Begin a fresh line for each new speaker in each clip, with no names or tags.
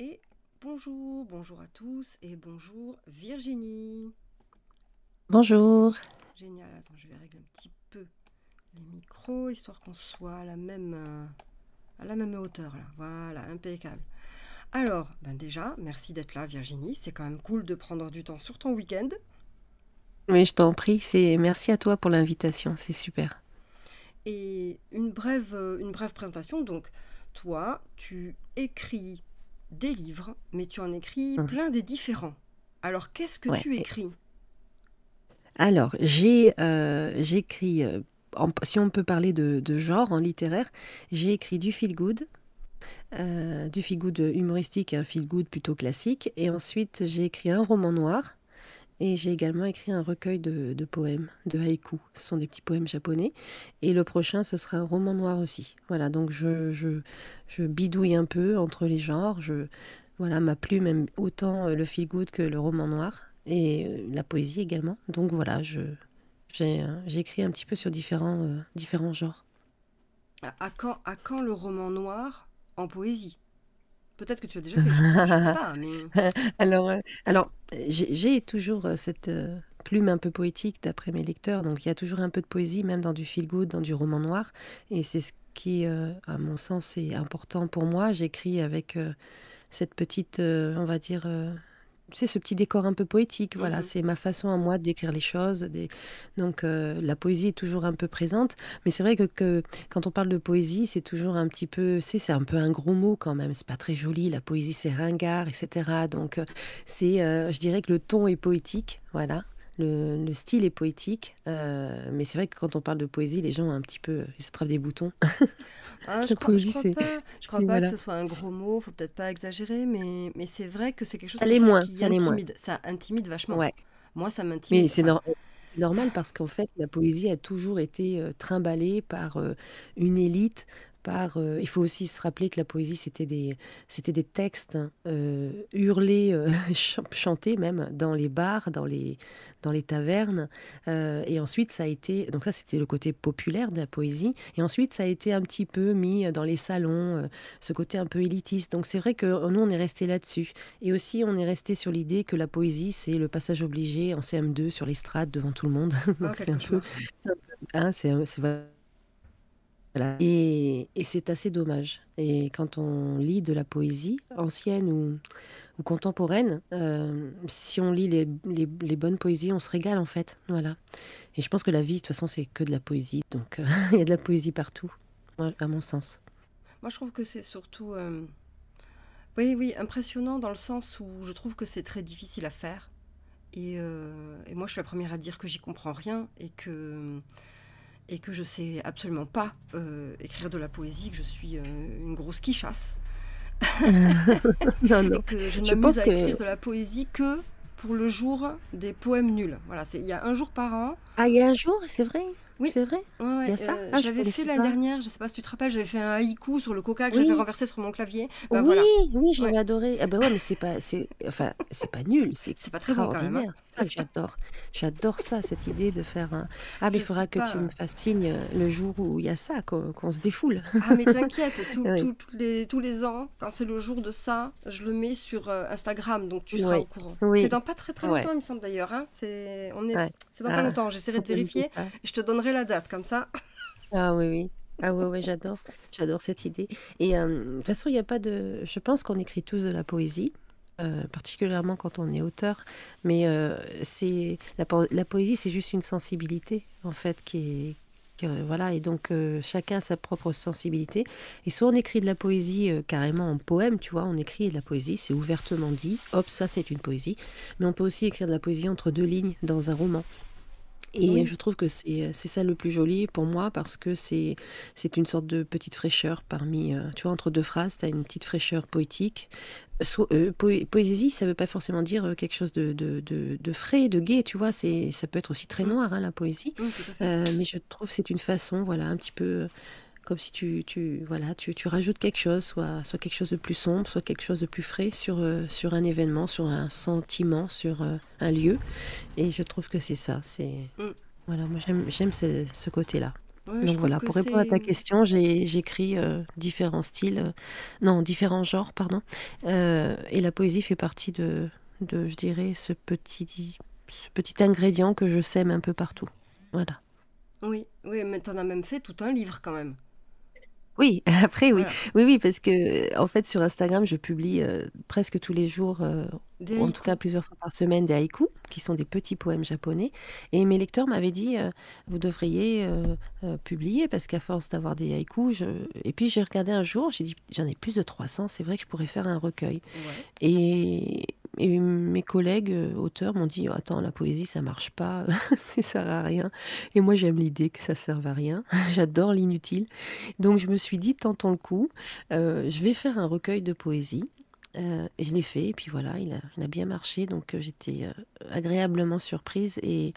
Et bonjour, bonjour à tous et bonjour Virginie.
Bonjour.
Génial, attends, je vais régler un petit peu les micros, histoire qu'on soit à la même, euh, à la même hauteur là. Voilà, impeccable. Alors, ben déjà, merci d'être là Virginie, c'est quand même cool de prendre du temps sur ton week-end.
Oui, je t'en prie, c'est merci à toi pour l'invitation, c'est super.
Et une brève, euh, une brève présentation, donc toi, tu écris des livres, mais tu en écris mmh. plein des différents. Alors, qu'est-ce que tu écris
Alors, j'ai euh, j'écris, euh, si on peut parler de, genre en littéraire, j'ai écrit du feel good, euh, du feel good humoristique et un feel good plutôt classique. Et ensuite, j'ai écrit un roman noir et j'ai également écrit un recueil de, poèmes, de haïkus. Ce sont des petits poèmes japonais. Et le prochain, ce sera un roman noir aussi. Voilà, donc je, je, bidouille un peu entre les genres. Je, voilà, ma plume aime autant euh, le feel good que le roman noir. Et euh, la poésie également. Donc voilà, je, j'ai, euh, j'écris un petit peu sur différents, différents genres.
Bah, à quand, à quand le roman noir en poésie Peut-être que tu l'as
déjà fait, je sais pas. alors, euh, alors j'ai toujours euh, cette euh, plume un peu poétique d'après mes lecteurs, donc il y a toujours un peu de poésie, même dans du feel good, dans du roman noir, et c'est ce qui, à mon sens, est important pour moi. J'écris avec cette petite, on va dire, c'est ce petit décor un peu poétique. Voilà, mhm. c'est ma façon à moi décrire les choses. Des... Donc euh, la poésie est toujours un peu présente, mais c'est vrai que, quand on parle de poésie, c'est toujours un petit peu, c'est c'est un peu un gros mot quand même. C'est pas très joli. La poésie, c'est ringard, etc. Donc euh, c'est, euh, je dirais que le ton est poétique. Voilà, le, style est poétique, euh, mais c'est vrai que quand on parle de poésie, les gens ont un petit peu, euh, ils s'attrapent des boutons. Ah, je, crois, crois, pas, que ce soit
un gros mot, faut peut-être pas exagérer, mais, c'est vrai que c'est quelque chose qui, ça intimide. Ça intimide vachement. Moi, ça m'intimide. Mais c'est
normal parce qu'en fait, la poésie a toujours été euh, trimballée par une élite euh, il faut aussi se rappeler que la poésie, c'était des, c'était des textes hein, euh, hurlés, euh, chantés même dans les bars, dans les, dans les tavernes. et ensuite, ça a été. Donc, ça, c'était le côté populaire de la poésie. Et ensuite, ça a été un petit peu mis dans les salons, ce côté un peu élitiste. Donc, c'est vrai que nous, on est resté là-dessus. Et aussi, on est resté sur l'idée que la poésie, c'est le passage obligé en CM2 sur l'estrade devant tout le monde. Ah, c'est un, hein, un peu. c'est et, c'est assez dommage. Et quand on lit de la poésie, ancienne ou, contemporaine, euh, si on lit les, bonnes poésies, on se régale en fait. Voilà. Et je pense que la vie, de toute façon, c'est que de la poésie. Donc euh, il y a de la poésie partout, à mon sens.
Moi, je trouve que c'est surtout. Euh, oui, oui, impressionnant dans le sens où je trouve que c'est très difficile à faire. Et, et, moi, je suis la première à dire que j'y comprends rien et que et que je sais absolument pas euh, écrire de la poésie, que je suis euh, une grosse quichasse. chasse.
je ne m'amuse à écrire de
la poésie que pour le jour des poèmes nuls. Voilà, il y a un jour par an.
Ah, il y a un jour, c'est vrai oui. C'est vrai ouais, ça euh, ah, J'avais fait la
dernière, je sais pas si tu te rappelles, j'avais fait un haïku sur le coca que j'avais renversé sur mon clavier. Bah, oui, voilà.
oui, j'avais adoré. ben ouais, mais c'est pas, enfin, c'est pas nul, c'est, c'est pas très hein. extraordinaire. j'adore, j'adore ça, cette idée de faire un. Ah mais il faudra que tu me fasses signe euh, le jour où il y a ça, qu'on, se défoule. Ah mais t'inquiète,
les, tous les ans, quand c'est le jour de ça, je le mets sur euh, Instagram, donc tu seras au courant. C'est dans pas très très longtemps, il me semble d'ailleurs. Hein. C'est, on est, c'est dans pas ah. longtemps. J'essaierai de vérifier. Je te donnerai la date, comme ça.
Ah oui, oui. Ah oui j'adore. J'adore cette idée. Et euh, de toute façon, il n'y a pas de. Je pense qu'on écrit tous de la poésie. Euh, particulièrement quand on est auteur, mais euh, c'est la, poésie, c'est juste une sensibilité en fait qui est, voilà, et donc chacun sa propre sensibilité. Et soit on écrit de la poésie carrément en poème, tu vois, on écrit de la poésie, c'est ouvertement dit, hop, ça c'est une poésie. Mais on peut aussi écrire de la poésie entre deux lignes dans un roman. Et je trouve que euh, c'est ça le plus joli pour moi parce que c'est une sorte de petite fraîcheur parmi, euh, tu vois, entre deux phrases, tu as une petite fraîcheur poétique. Euh, poésie, ça veut pas forcément dire, quelque chose de de de frais, de gai, tu vois? ça peut être aussi très mmh. noir, hein, la poésie, mais je trouve c'est une façon, voilà, un petit peu, comme si tu, tu voilà, tu, rajoutes quelque chose, soit, soit quelque chose de plus sombre, soit quelque chose de plus frais sur, euh, sur un événement, sur un sentiment, sur euh, un lieu. Et je trouve que c'est ça. C'est mm. voilà, j'aime ce, côté-là. Donc voilà, pour répondre à ta question, j'écris euh, différents styles, non, différents genres, pardon. et la poésie fait partie de, de je dirais, ce petit, petit ingrédient que je sème un peu partout. Voilà.
Oui, oui, mais en as même fait tout un livre quand même.
Oui, après oui. Oui, oui, parce que en fait sur Instagram, je publie presque tous les jours, en tout cas plusieurs fois par semaine, des haïkus, qui sont des petits poèmes japonais. Et mes lecteurs m'avaient dit, vous devriez publier, parce qu'à force d'avoir des haïkus, et puis j'ai regardé un jour, j'ai dit, j'en ai plus de 300, c'est vrai que je pourrais faire un recueil. Et, et mes collègues euh, auteurs m'ont dit Attends, la poésie, ça marche pas, ça sert à rien. Et moi, j'aime l'idée que ça serve à rien. J'adore l'inutile. Donc, je me suis dit Tentons le coup. Euh, je vais faire un recueil de poésie euh, et je l'ai fait, et puis voilà, il a, bien marché, donc euh, j'étais euh, agréablement surprise. Et,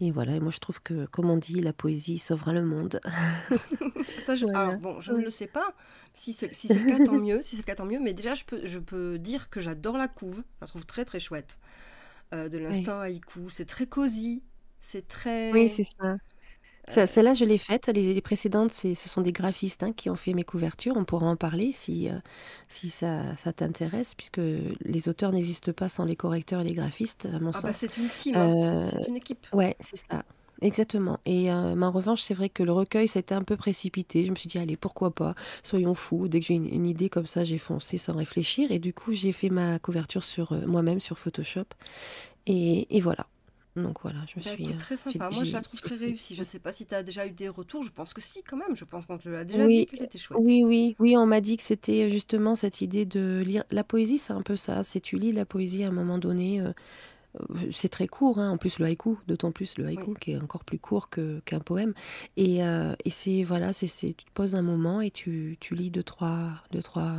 voilà, moi je trouve que, comme on dit, la poésie sauvera le monde.
Ça, je, Alors, bon, je ne le sais pas. Si c'est le cas, tant mieux. Si c'est tant mieux. Mais déjà, je peux, dire que j'adore la couve. Je la trouve très très chouette. de l'instant à haïku, c'est très cosy, c'est très. Oui, c'est
ça. Euh, celle-là, je l'ai faite. Les, précédentes, ce sont des graphistes hein, qui ont fait mes couvertures. On pourra en parler si, euh, si ça, t'intéresse, puisque les auteurs n'existent pas sans les correcteurs et les graphistes, à mon ah bah, sens. c'est une team, hein. euh, c'est, une équipe. Ouais, c'est ça. Exactement. Et en revanche, c'est vrai que le recueil, c'était un peu précipité. Je me suis dit, allez, pourquoi pas Soyons fous. Dès que j'ai une, idée comme ça, j'ai foncé sans réfléchir. Et du coup, j'ai fait ma couverture sur moi-même sur Photoshop. et voilà. Donc voilà, je me bah, suis. Euh, très sympa. Moi, je la
trouve très réussie. Je ne sais pas si tu as déjà eu des retours. Je pense que si, quand même. Je pense qu'on te l'a déjà oui, dit chouette. Oui,
oui, oui. On m'a dit que c'était euh, justement cette idée de lire. La poésie, c'est un peu ça. C'est tu lis la poésie à un moment donné. Euh, c'est très court, hein. en plus le haïku, d'autant plus le haïku qui est encore plus court qu'un poème. Et, c'est voilà, c'est tu te poses un moment et tu, tu lis deux trois, deux, trois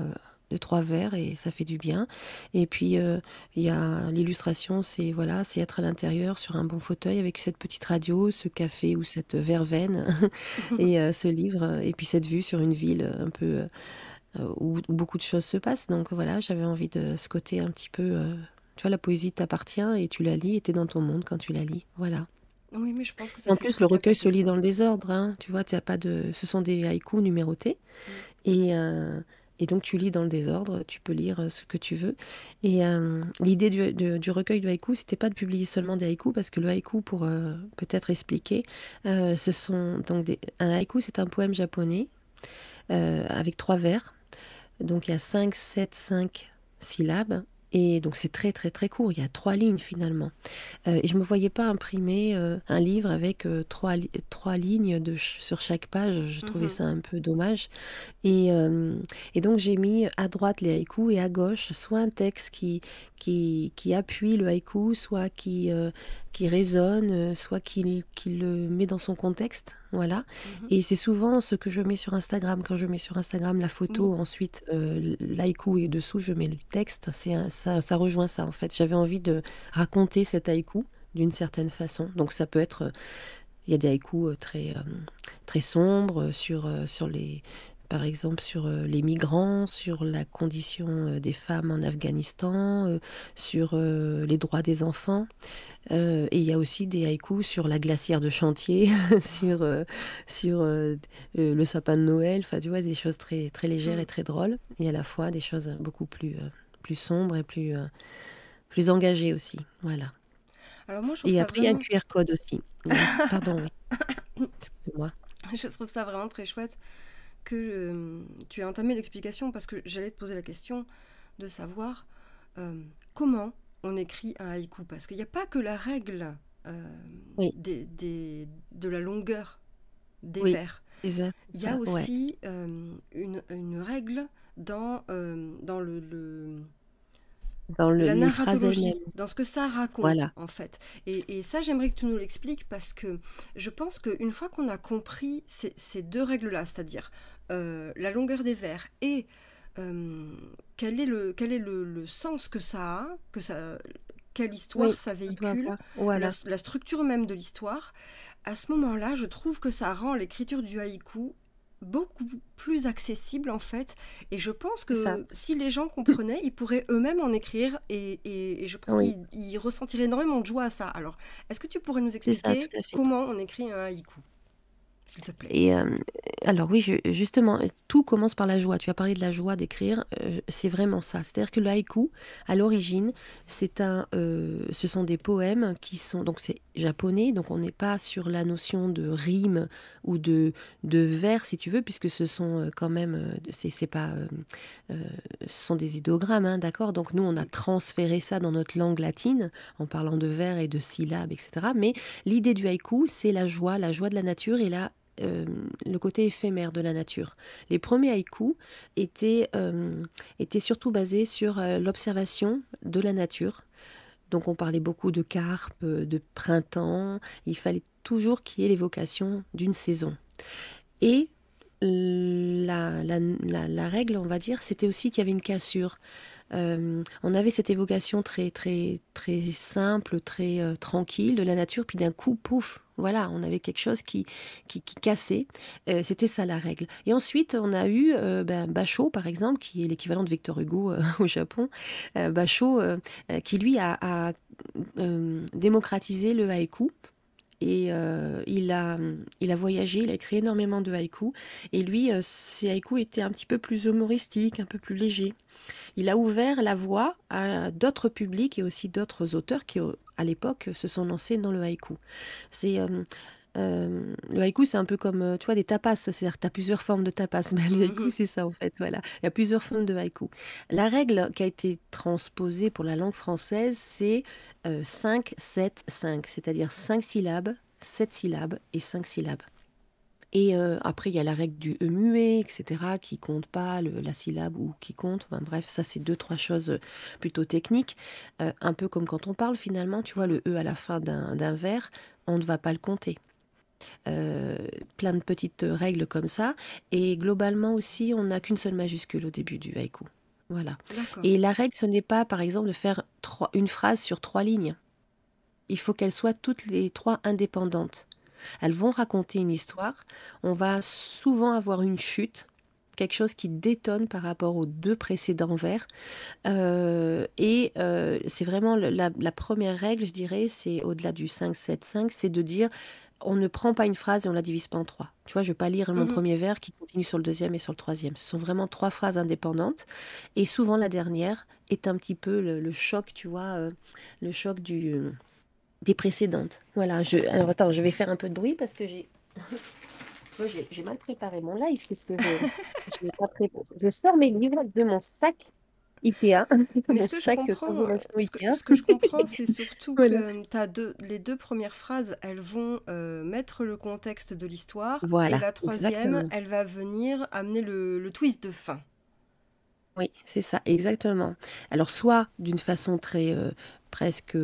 de trois verres et ça fait du bien. Et puis euh, il y a l'illustration, c'est voilà, c'est être à l'intérieur sur un bon fauteuil avec cette petite radio, ce café ou cette verveine et euh, ce livre et puis cette vue sur une ville euh, un peu où, beaucoup de choses se passent. Donc voilà, j'avais envie de ce côté un petit peu tu vois la poésie t'appartient et tu la lis et tu es dans ton monde quand tu la lis. Voilà.
Oui, mais je pense que ça en plus, le recueil se
lit dans le désordre. Hein. Tu vois, as pas de... ce sont des haïkus numérotés. Et, et donc tu lis dans le désordre, tu peux lire euh, ce que tu veux. Et euh, l'idée du, recueil de haïku, c'était pas de publier seulement des haïkus, parce que le haïku, pour euh, peut-être expliquer, ce sont donc des, un haïku, c'est un poème japonais avec trois vers. Donc il y a 5, 7, cinq syllabes et donc c'est très très très court, il y a trois lignes finalement. Euh, et je ne me voyais pas imprimer euh, un livre avec euh, trois, lignes sur chaque page, je mmh trouvais ça un peu dommage. Et, donc j'ai mis à droite les haïkus et à gauche soit un texte qui, qui, qui appuie le haïku, soit qui, qui résonne, soit qui le met dans son contexte. Voilà. Mmh et c'est souvent ce que je mets sur Instagram. Quand je mets sur Instagram la photo, mmh. ensuite euh, l'haïku et dessous, je mets le texte. C'est ça, rejoint ça en fait. J'avais envie de raconter cet haïku d'une certaine façon. Donc ça peut être. Euh, il y a des haïkus euh, très, très sombres sur, sur les, par exemple sur les migrants, sur la condition des femmes en Afghanistan, sur les droits des enfants. et il y a aussi des haïkus sur la glacière de chantier, ah. sur, sur le sapin de Noël, enfin tu vois, des choses très, très légères et mmh. très drôles, et à la fois des choses beaucoup plus, plus sombres et plus, plus engagées aussi. Voilà. Alors moi, je et après, il y a un QR code aussi. Pardon, moi
Je trouve ça vraiment très chouette que tu as entamé l'explication parce que j'allais te poser la question de savoir comment on écrit un haïku. Parce qu'il n'y a pas que la règle de la longueur des oui. vers. Il y a aussi une, une, règle dans, dans le, le
dans le, la narratologie,
dans ce que ça raconte en fait. Et, ça, j'aimerais que tu nous l'expliques parce que je pense qu'une fois qu'on a compris ces, ces deux règles-là, c'est-à-dire euh, la longueur des vers et euh, quel est, le, quel est le, sens que ça a, que ça, quelle histoire ça véhicule, la, structure même de l'histoire, à ce moment-là, je trouve que ça rend l'écriture du haïku beaucoup plus accessible en fait et je pense que si les gens comprenaient ils pourraient eux-mêmes en écrire et, je pense qu'ils ressentiraient énormément de joie à ça alors est-ce que tu pourrais nous expliquer comment on écrit un haïku s'il te plaît.
Et euh, alors oui, je, justement, tout commence par la joie. Tu as parlé de la joie d'écrire, euh, c'est vraiment ça. C'est-à-dire que le haïku, à l'origine, c'est un, euh, ce sont des poèmes qui sont donc c'est japonais, donc on n'est pas sur la notion de rime ou de de vers, si tu veux, puisque ce sont quand même, c'est pas, ce sont des idéogrammes, hein, d'accord. Donc nous, on a transféré ça dans notre langue latine en parlant de vers et de syllabes, etc. Mais l'idée du haïku, c'est la joie, la joie de la nature et la euh, le côté éphémère de la nature. Les premiers haïkus étaient, euh, surtout basés sur euh, l'observation de la nature. Donc on parlait beaucoup de carpe, de printemps. Il fallait toujours qu'il y ait l'évocation d'une saison. Et la, règle, on va dire, c'était aussi qu'il y avait une cassure. on avait cette évocation très, très, très simple, très tranquille de la nature, puis d'un coup, pouf, voilà, on avait quelque chose qui, qui, cassait. Euh, c'était ça la règle. Et ensuite, on a eu euh, ben, Bachot, par exemple, qui est l'équivalent de Victor Hugo euh, au Japon. Euh, Bachot, qui lui a, démocratisé le haïku. Et il, a, il a voyagé, il a écrit énormément de haïkus. Et lui, ses haïkus étaient un petit peu plus humoristiques, un peu plus légers. Il a ouvert la voie à d'autres publics et aussi d'autres auteurs qui, à l'époque, euh, se sont lancés dans le haïku. C'est euh, euh, le haïku, c'est un peu comme, tu vois, des tapas, c'est-à-dire tu as plusieurs formes de tapas, mais le haïku, mhm. c'est ça en fait, voilà. Il y a plusieurs formes de haïku. La règle qui a été transposée pour la langue française, c'est 5, 7, 5, c'est-à-dire 5 syllabes, 7 syllabes et 5 syllabes. Et euh, après, il y a la règle du e muet, etc., qui compte pas, la syllabe ou qui compte. bref, ça, c'est deux, trois choses euh, plutôt techniques. Euh, un peu comme quand on parle, finalement, tu vois, le e à la fin d'un vers, on ne va pas le compter. plein de petites règles comme ça. Et globalement aussi, on n'a qu'une seule majuscule au début du haïku. Voilà. Et la règle, ce n'est pas, par exemple, de faire une phrase sur trois lignes. Il faut qu'elles soient toutes les trois indépendantes. Elles vont raconter une histoire. On va souvent avoir une chute quelque chose qui détonne par rapport aux deux précédents vers. Euh, et euh, c'est vraiment la, première règle, je dirais, c'est au-delà du 5-7-5, c'est de dire on ne prend pas une phrase et on la divise pas en trois. Tu vois, je ne vais pas lire mon mhm. premier vers qui continue sur le deuxième et sur le troisième. Ce sont vraiment trois phrases indépendantes. Et souvent, la dernière est un petit peu le, choc, tu vois, euh, le choc du des précédentes. Voilà, je... alors attends, je vais faire un peu de bruit parce que j'ai. j'ai mal préparé mon live je, je, je sors mes livres de mon sac Ikea. Mais ce, que je comprends, ce, je
comprends, c'est surtout que as les deux premières phrases, elles vont euh, mettre le contexte de l'histoire. et la troisième, elle va venir amener le, twist de fin.
Oui, c'est ça, exactement. Alors, soit d'une façon très euh, presque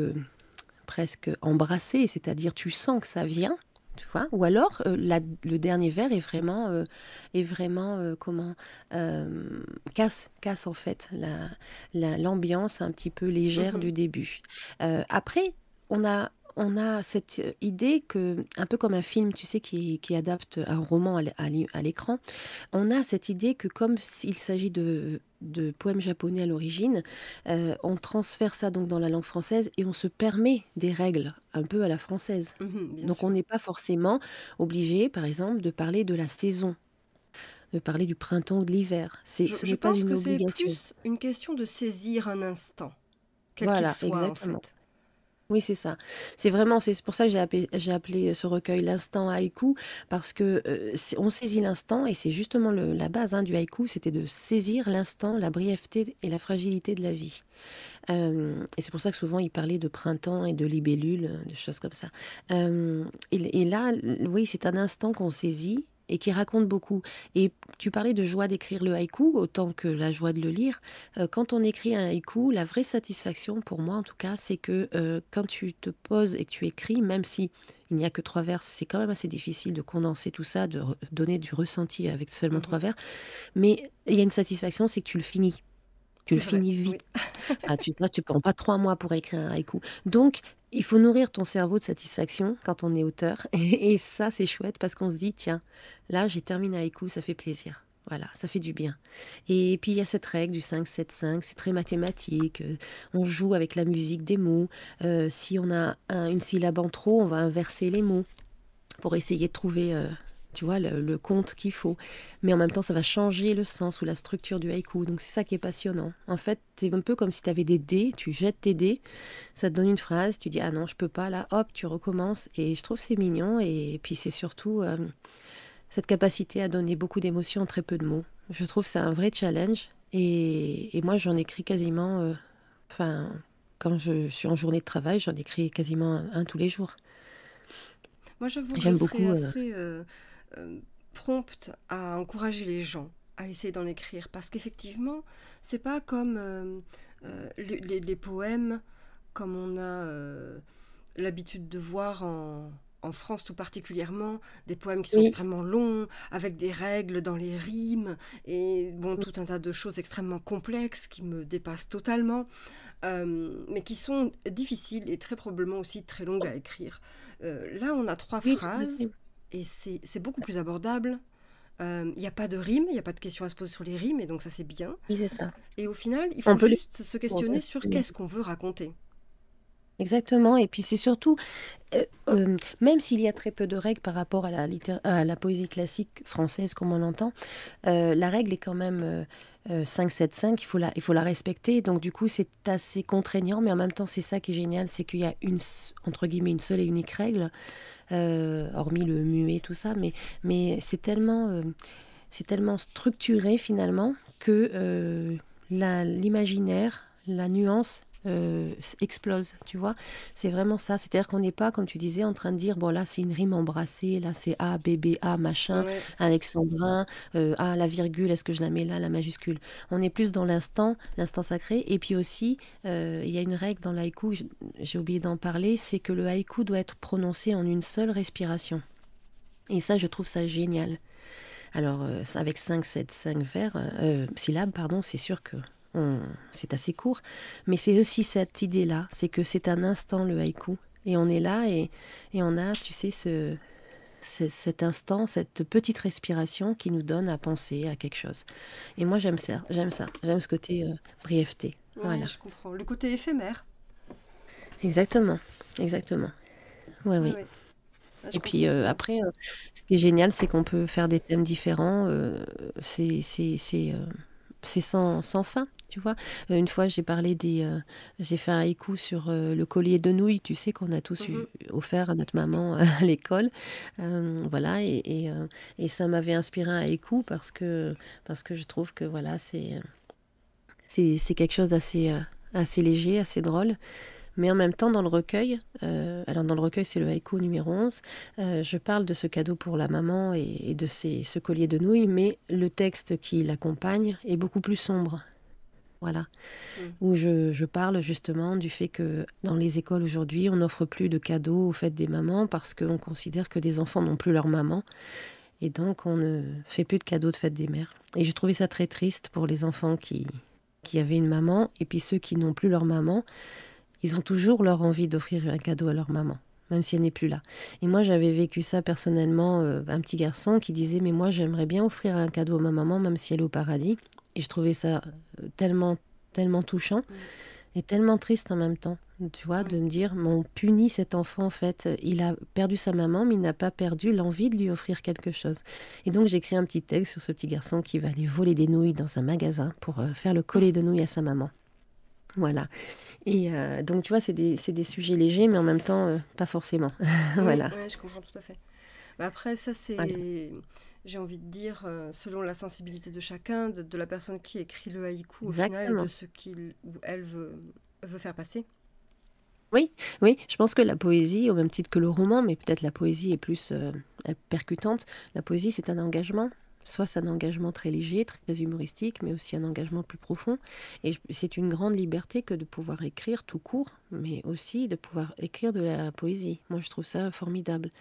presque embrassé, c'est-à-dire tu sens que ça vient, tu vois ou alors euh, le dernier verre est vraiment euh, est vraiment euh, comment casse casse en fait l'ambiance un petit peu légère mmh du début après on a on a cette euh, idée que, un peu comme un film, tu sais, qui, adapte un roman à l'écran, on a cette idée que comme il s'agit de, poèmes japonais à l'origine, euh, on transfère ça donc dans la langue française et on se permet des règles un peu à la française. Mmh donc on n'est pas forcément obligé, par exemple, de parler de la saison de parler du printemps ou de l'hiver. C'est, je, ce pense une que c'est plus
une question de saisir un instant,
quel voilà, qu'il exactement. en fait. Oui, c'est ça. C'est vraiment, c'est pour ça que j'ai appelé, euh, ce recueil l'instant haïku, parce que euh, on saisit l'instant, et c'est justement la base hein, du haïku, c'était de saisir l'instant, la brièveté et la fragilité de la vie. Euh, et c'est pour ça que souvent il parlait de printemps et de libellules, de choses comme ça. et, là, oui, c'est un instant qu'on saisit et qui raconte beaucoup. Et tu parlais de joie d'écrire le haïku autant que la joie de le lire. Euh, quand on écrit un haïku, la vraie satisfaction pour moi en tout cas, c'est que euh, quand tu te poses et que tu écris, même si il n'y a que trois vers, c'est quand même assez difficile de condenser tout ça, de donner du ressenti avec seulement mmh trois vers. Mais il y a une satisfaction, c'est que tu le finis. Tu le finis vite. tu, ne tu prends pas trois mois pour écrire un haïku. Donc, il faut nourrir ton cerveau de satisfaction quand on est auteur. Et, ça, c'est chouette parce qu'on se dit, tiens, là, j'ai terminé à écoute, ça fait plaisir. Voilà, ça fait du bien. Et puis il y a cette règle du 5-7-5, c'est très mathématique. Euh, on joue avec la musique des mots. Euh, si on a une syllabe en trop, on va inverser les mots pour essayer de trouver euh, tu vois, le, compte qu'il faut. Mais en même temps, ça va changer le sens ou la structure du haïku. Donc c'est ça qui est passionnant. En fait, c'est un peu comme si tu avais des dés, tu jettes tes dés, ça te donne une phrase, tu dis ah non, je peux pas, là, hop, tu recommences. Et je trouve c'est mignon. Et puis c'est surtout euh, cette capacité à donner beaucoup d'émotions en très peu de mots. Je trouve c'est un vrai challenge. Et, et moi, j'en écris quasiment. Euh, enfin, quand je, suis en journée de travail, j'en écris quasiment un, tous les jours.
Moi, j'avoue que je euh, euh, prompte à encourager les gens à essayer d'en écrire parce qu'effectivement c'est pas comme euh, euh, les, poèmes comme on a l'habitude de voir en, France tout particulièrement, des poèmes qui sont extrêmement longs, avec des règles dans les rimes, et bon, tout un tas de choses extrêmement complexes qui me dépassent totalement, mais qui sont difficiles et très probablement aussi très longues à écrire. là, on a trois phrases et c'est beaucoup plus abordable. Il euh, n'y a pas de rimes, il n'y a pas de questions à se poser sur les rimes, et donc ça c'est bien. Oui, c'est ça. Et au final, il faut juste se questionner sur qu'est-ce qu'on veut raconter.
Exactement, et puis c'est surtout, euh, euh, même s'il y a très peu de règles par rapport à la, à la poésie classique française comme on l'entend, la règle est quand même 575, euh, il faut, la, il faut la respecter. Donc du coup, c'est assez contraignant, mais en même temps, c'est ça qui est génial, c'est qu'il y a une, entre guillemets, une seule et unique règle, euh, hormis le muet, tout ça, mais, mais c'est tellement, euh, c'est tellement structuré finalement que l'imaginaire, la nuance euh, explose, tu vois. C'est vraiment ça. C'est-à-dire qu'on n'est pas, comme tu disais, en train de dire, bon, là, c'est une rime embrassée, là, c'est A, B, B, A, machin, alexandrin, euh, A, la virgule, est-ce que je la mets là, la majuscule. On est plus dans l'instant, l'instant sacré. Et puis aussi, euh, il y a une règle dans l'haïku, j'ai oublié d'en parler, c'est que le haïku doit être prononcé en une seule respiration. Et ça, je trouve ça génial. Alors, avec 5, 7, 5 vers, syllabes, pardon, c'est sûr que Hmm. c'est assez court, mais c'est aussi cette idée-là, c'est que c'est un instant le haïku. Et on est là et, on a, tu sais, ce, cet instant, cette petite respiration qui nous donne à penser à quelque chose. Et moi, j'aime ça, j'aime ça, j'aime ce côté euh, brièveté. voilà. je
comprends. Le côté éphémère.
Exactement, exactement. oui, oui. Et puis euh, après, euh, ce qui est génial, c'est qu'on peut faire des thèmes différents. c'est c'est sans, fin, tu vois. Euh, une fois, j'ai parlé des. Euh, j'ai fait un écou sur euh, le collier de nouilles, tu sais, qu'on a tous mhm. offert à notre maman à l'école. voilà, et, ça m'avait inspiré un écou parce que, parce que je trouve que, voilà, c'est. C'est quelque chose d'assez assez léger, assez drôle. Mais en même temps, dans le recueil, euh, alors dans le recueil, c'est le haïku numéro 11, euh, je parle de ce cadeau pour la maman et, de ce collier de nouilles, mais le texte qui l'accompagne est beaucoup plus sombre. Voilà, mm. où je, parle justement du fait que dans les écoles aujourd'hui, on n'offre plus de cadeaux aux fêtes des mamans parce qu'on considère que des enfants n'ont plus leur maman. Et donc, on ne fait plus de cadeaux de fête des mères. Et j'ai trouvé ça très triste pour les enfants qui, qui avaient une maman et puis ceux qui n'ont plus leur maman ils ont toujours leur envie d'offrir un cadeau à leur maman même si elle n'est plus là. Et moi, j'avais vécu ça personnellement, euh, un petit garçon qui disait, mais moi, j'aimerais bien offrir un cadeau à ma maman, même si elle est au paradis. Et je trouvais ça euh, tellement, tellement touchant et tellement triste en même temps, tu vois, de me dire, mais on punit cet enfant, en fait. Il a perdu sa maman, mais il n'a pas perdu l'envie de lui offrir quelque chose. Et donc, j'écris un petit texte sur ce petit garçon qui va aller voler des nouilles dans un magasin pour euh, faire le coller de nouilles à sa maman. Voilà. Et euh, donc, tu vois, c'est des, sujets légers, mais en même temps, euh, pas forcément. voilà.
Oui, je comprends tout à fait. Bah, après, ça, c'est, j'ai envie de dire, euh, selon la sensibilité de chacun, de, la personne qui écrit le haïku au final de ce qu'il elle veut, faire passer.
Oui, oui, je pense que la poésie, au même titre que le roman, mais peut-être la poésie est plus percutante, la poésie c'est un engagement, soit c'est un engagement très léger, très humoristique, mais aussi un engagement plus profond. Et c'est une grande liberté que de pouvoir écrire tout court, mais aussi de pouvoir écrire de la poésie. Moi, je trouve ça formidable.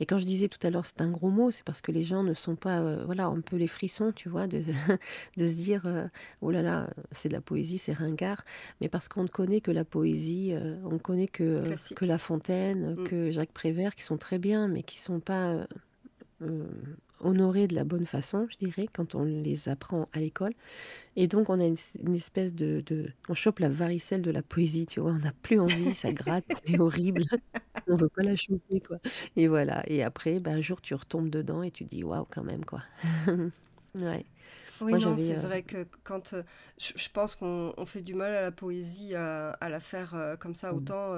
Et quand je disais tout à l'heure, c'est un gros mot, c'est parce que les gens ne sont pas, euh, voilà, on peut les frissons, tu vois, de, se dire, euh, oh là là, c'est de la poésie, c'est ringard, mais parce qu'on ne connaît que la poésie, euh, on ne connaît que, que La Fontaine, mm. que Jacques Prévert, qui sont très bien, mais qui ne sont pas honorés de la bonne façon, je dirais, quand on les apprend à l'école. Et donc, on a une, espèce de, On chope la varicelle de la poésie, tu vois. On n'a plus envie, ça gratte, c'est horrible. On veut pas la choper, quoi. Et voilà. Et après, ben, un jour, tu retombes dedans et tu dis, waouh, quand même, quoi. Oui, non, c'est euh, vrai
que quand euh, je, pense qu'on fait du mal à la poésie, à la faire euh, comme ça, mm. autant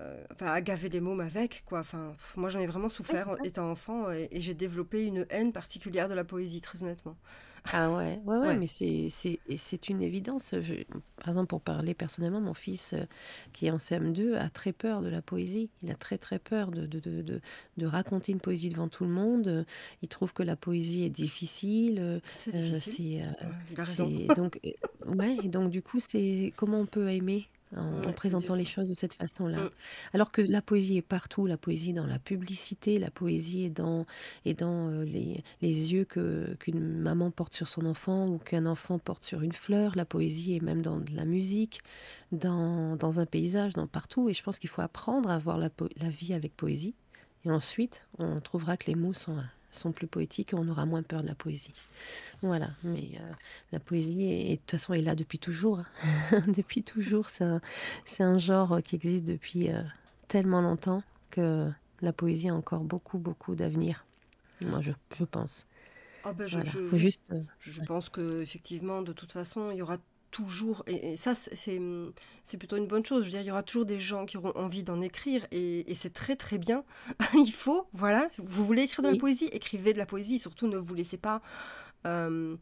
euh, à gaver les mômes avec, quoi. Enfin, moi, j'en ai vraiment souffert étant enfant et, j'ai développé une haine particulière de la poésie,
très honnêtement. Ah ouais, mais c'est, une évidence. par exemple, pour parler personnellement, mon fils euh, qui est en CM2 a très peur de la poésie. Il a très très peur de, de, raconter une poésie devant tout le monde. Il trouve que la poésie est difficile. Euh, c'est il a raison. donc, donc du coup, c'est comment on peut aimer en, présentant les choses de cette façon-là. Mmh. Alors que la poésie est partout, la poésie dans la publicité, la poésie est dans, dans euh, les, yeux que, qu'une maman porte sur son enfant ou qu'un enfant porte sur une fleur, la poésie est même dans la musique, dans, un paysage, dans partout. Et je pense qu'il faut apprendre à voir la vie avec poésie. Et ensuite, on trouvera que les mots sont sont plus poétiques, on aura moins peur de la poésie. Voilà, mais euh, la poésie, est, de toute façon, est là depuis toujours. Hein. depuis toujours, c'est un, genre qui existe depuis euh, tellement longtemps que la poésie a encore beaucoup, beaucoup d'avenir. Moi, je, pense. je,
je pense que effectivement, de toute façon, il y aura toujours, et, ça hum, c'est plutôt une bonne chose, je veux dire, il y aura toujours des gens qui auront envie d'en écrire, et, c'est très très bien, il faut, voilà, vous voulez écrire de la poésie, écrivez de la poésie, surtout ne vous laissez pas... Hum,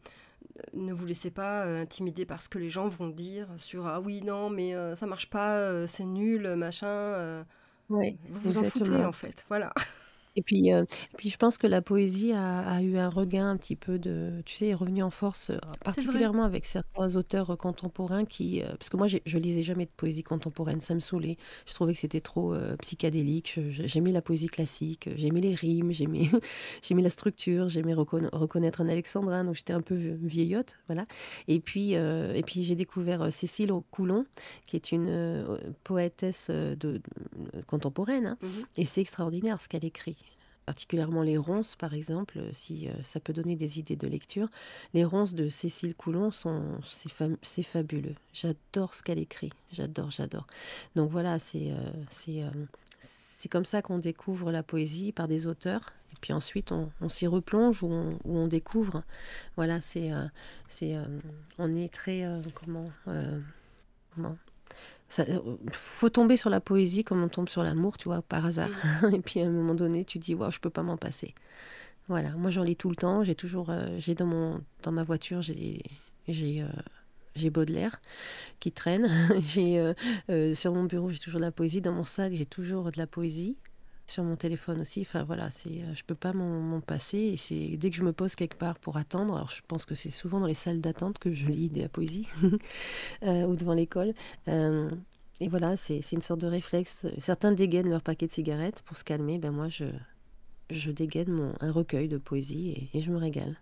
ne vous laissez pas euh, intimider par ce que les gens vont dire sur ah oui non mais euh, ça marche pas euh, c'est nul machin vous vous en foutez en fait voilà
Et puis, euh, puis je pense que la poésie a eu un regain un petit peu de tu sais, est revenue en force, euh, particulièrement avec certains auteurs, euh, contemporains qui, parce que moi je je lisais jamais de poésie contemporaine, ça me saoulait. Je trouvais que c'était trop, psychédélique, j'aimais la poésie classique, j'aimais les rimes, j'aimais j'aimais la structure, j'aimais reconnaître un alexandrin, donc j'étais un peu vieillotte, voilà. Et puis, et puis j'ai découvert, Cécile Coulon qui est une, poétesse, de, contemporaine, hein. mmh et c'est extraordinaire ce qu'elle écrit particulièrement les ronces, par exemple, euh, si euh, ça peut donner des idées de lecture. Les ronces de Cécile Coulon, sont, c'est, fabuleux. J'adore ce qu'elle écrit. J'adore, j'adore. Donc voilà, c'est, euh, c'est, comme ça qu'on découvre la poésie par des auteurs. Et puis ensuite, on, s'y replonge ou on, découvre. Voilà, c'est. c'est on est très. comment, comment ça, euh, faut tomber sur la poésie comme on tombe sur l'amour, tu vois, par hasard. Et puis à un moment donné, tu dis, waouh, je peux pas m'en passer. Voilà, moi j'en lis tout le temps. J'ai toujours, euh, j'ai dans mon, dans ma voiture, j'ai, j'ai, euh, j'ai Baudelaire qui traîne. j'ai sur mon bureau, j'ai toujours de la poésie. Dans mon sac, j'ai toujours de la poésie sur mon téléphone aussi. Enfin voilà, c'est, euh, je peux pas m'en passer. Et c'est, dès que je me pose quelque part pour attendre, alors je pense que c'est souvent dans les salles d'attente que je lis des poésies euh, ou devant l'école. Euh, et voilà, c'est, une sorte de réflexe. Certains dégainent leur paquet de cigarettes pour se calmer. Ben moi, je, je dégaine mon, un recueil de poésie et, je me régale.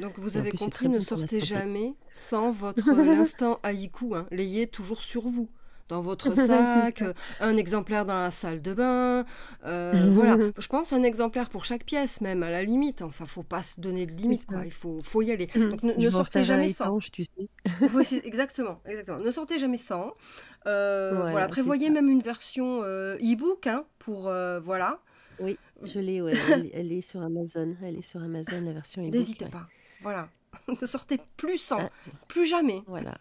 Donc vous avez compris, ne sortez jamais sans votre l'instant haïku. Hein, l'ayez toujours sur vous dans votre sac, euh, un exemplaire dans la salle de bain. Euh, voilà, je pense un exemplaire pour chaque pièce, même à la limite. Enfin, faut pas se donner de limite, quoi. Il faut, faut y aller. Donc, ne, sortez jamais sans. Tu sais. exactement, exactement. Ne sortez jamais sans. Euh, voilà, prévoyez même une version e-book hein, pour voilà.
Oui, je l'ai. elle, est sur Amazon. Elle est sur Amazon la version e N'hésitez pas. Voilà. ne sortait plus sans, ah. plus jamais. Voilà,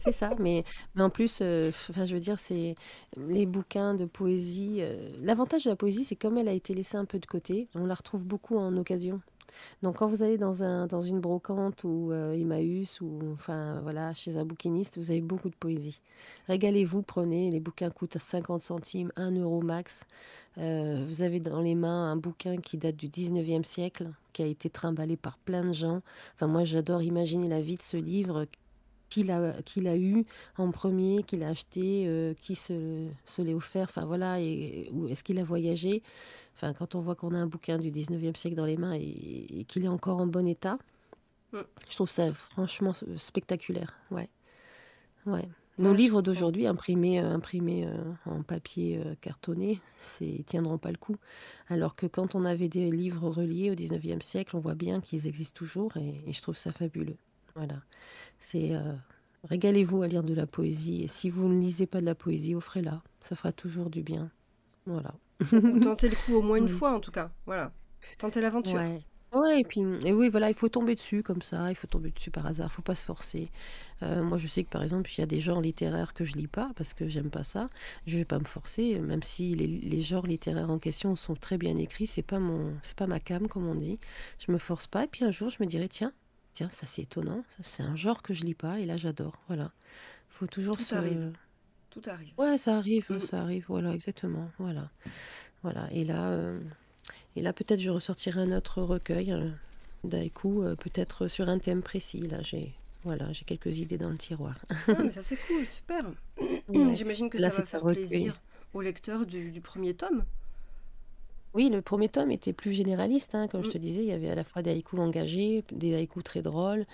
c'est ça. Mais, mais en plus, euh, je veux dire, c'est les bouquins de poésie. Euh, l'avantage de la poésie, c'est comme elle a été laissée un peu de côté, on la retrouve beaucoup en occasion. Donc quand vous allez dans, un, dans une brocante ou euh, Emmaüs ou enfin voilà chez un bouquiniste, vous avez beaucoup de poésie. Régalez-vous, prenez, les bouquins coûtent 50 centimes, 1 euro max. Euh, vous avez dans les mains un bouquin qui date du 19e siècle, qui a été trimballé par plein de gens. Enfin moi j'adore imaginer la vie de ce livre Qui l'a eu en premier, euh, Qui l'a acheté, qui se, l'est offert, enfin voilà, et, où est-ce qu'il a voyagé quand on voit qu'on a un bouquin du 19e siècle dans les mains et, qu'il est encore en bon état, mm. je trouve ça franchement spectaculaire. Ouais. Ouais. Nos livres d'aujourd'hui, imprimés, euh, imprimés euh, en papier euh, cartonné, ils tiendront pas le coup. Alors que quand on avait des livres reliés au 19e siècle, on voit bien qu'ils existent toujours et, je trouve ça fabuleux. Voilà. C'est régalez-vous à lire de la poésie et si vous ne lisez pas de la poésie, offrez-la. Ça fera toujours du bien. Voilà.
tenter le coup au moins une mm. fois, en tout cas. Voilà. Tenter l'aventure.
Ouais. et oui, voilà, il faut tomber dessus comme ça, il faut tomber dessus par hasard, faut pas se forcer. Euh, moi, je sais que par exemple, il y a des genres littéraires que je lis pas parce que j'aime pas ça. Je vais pas me forcer, même si les, genres littéraires en question sont très bien écrits, c'est pas mon, c'est pas ma cam comme on dit. Je me force pas, et puis un jour, je me dirai tiens, tiens, ça c'est étonnant, c'est un genre que je lis pas, et là j'adore. Voilà, faut toujours se, arrive tout arrive. Ouais, ça arrive, mm. ça arrive, voilà, exactement, voilà. Voilà, et là, euh, et là peut-être je ressortirai un autre recueil euh, euh, peut-être sur un thème précis, là, j'ai... Voilà, j'ai quelques idées dans le tiroir.
ah, mais ça c'est cool, super. J'imagine que ça va faire plaisir au lecteur du premier tome.
Oui, le premier tome était plus généraliste. Hein. comme je mm. te disais, il y avait à la fois des haïkus engagés, des haïkus très drôles,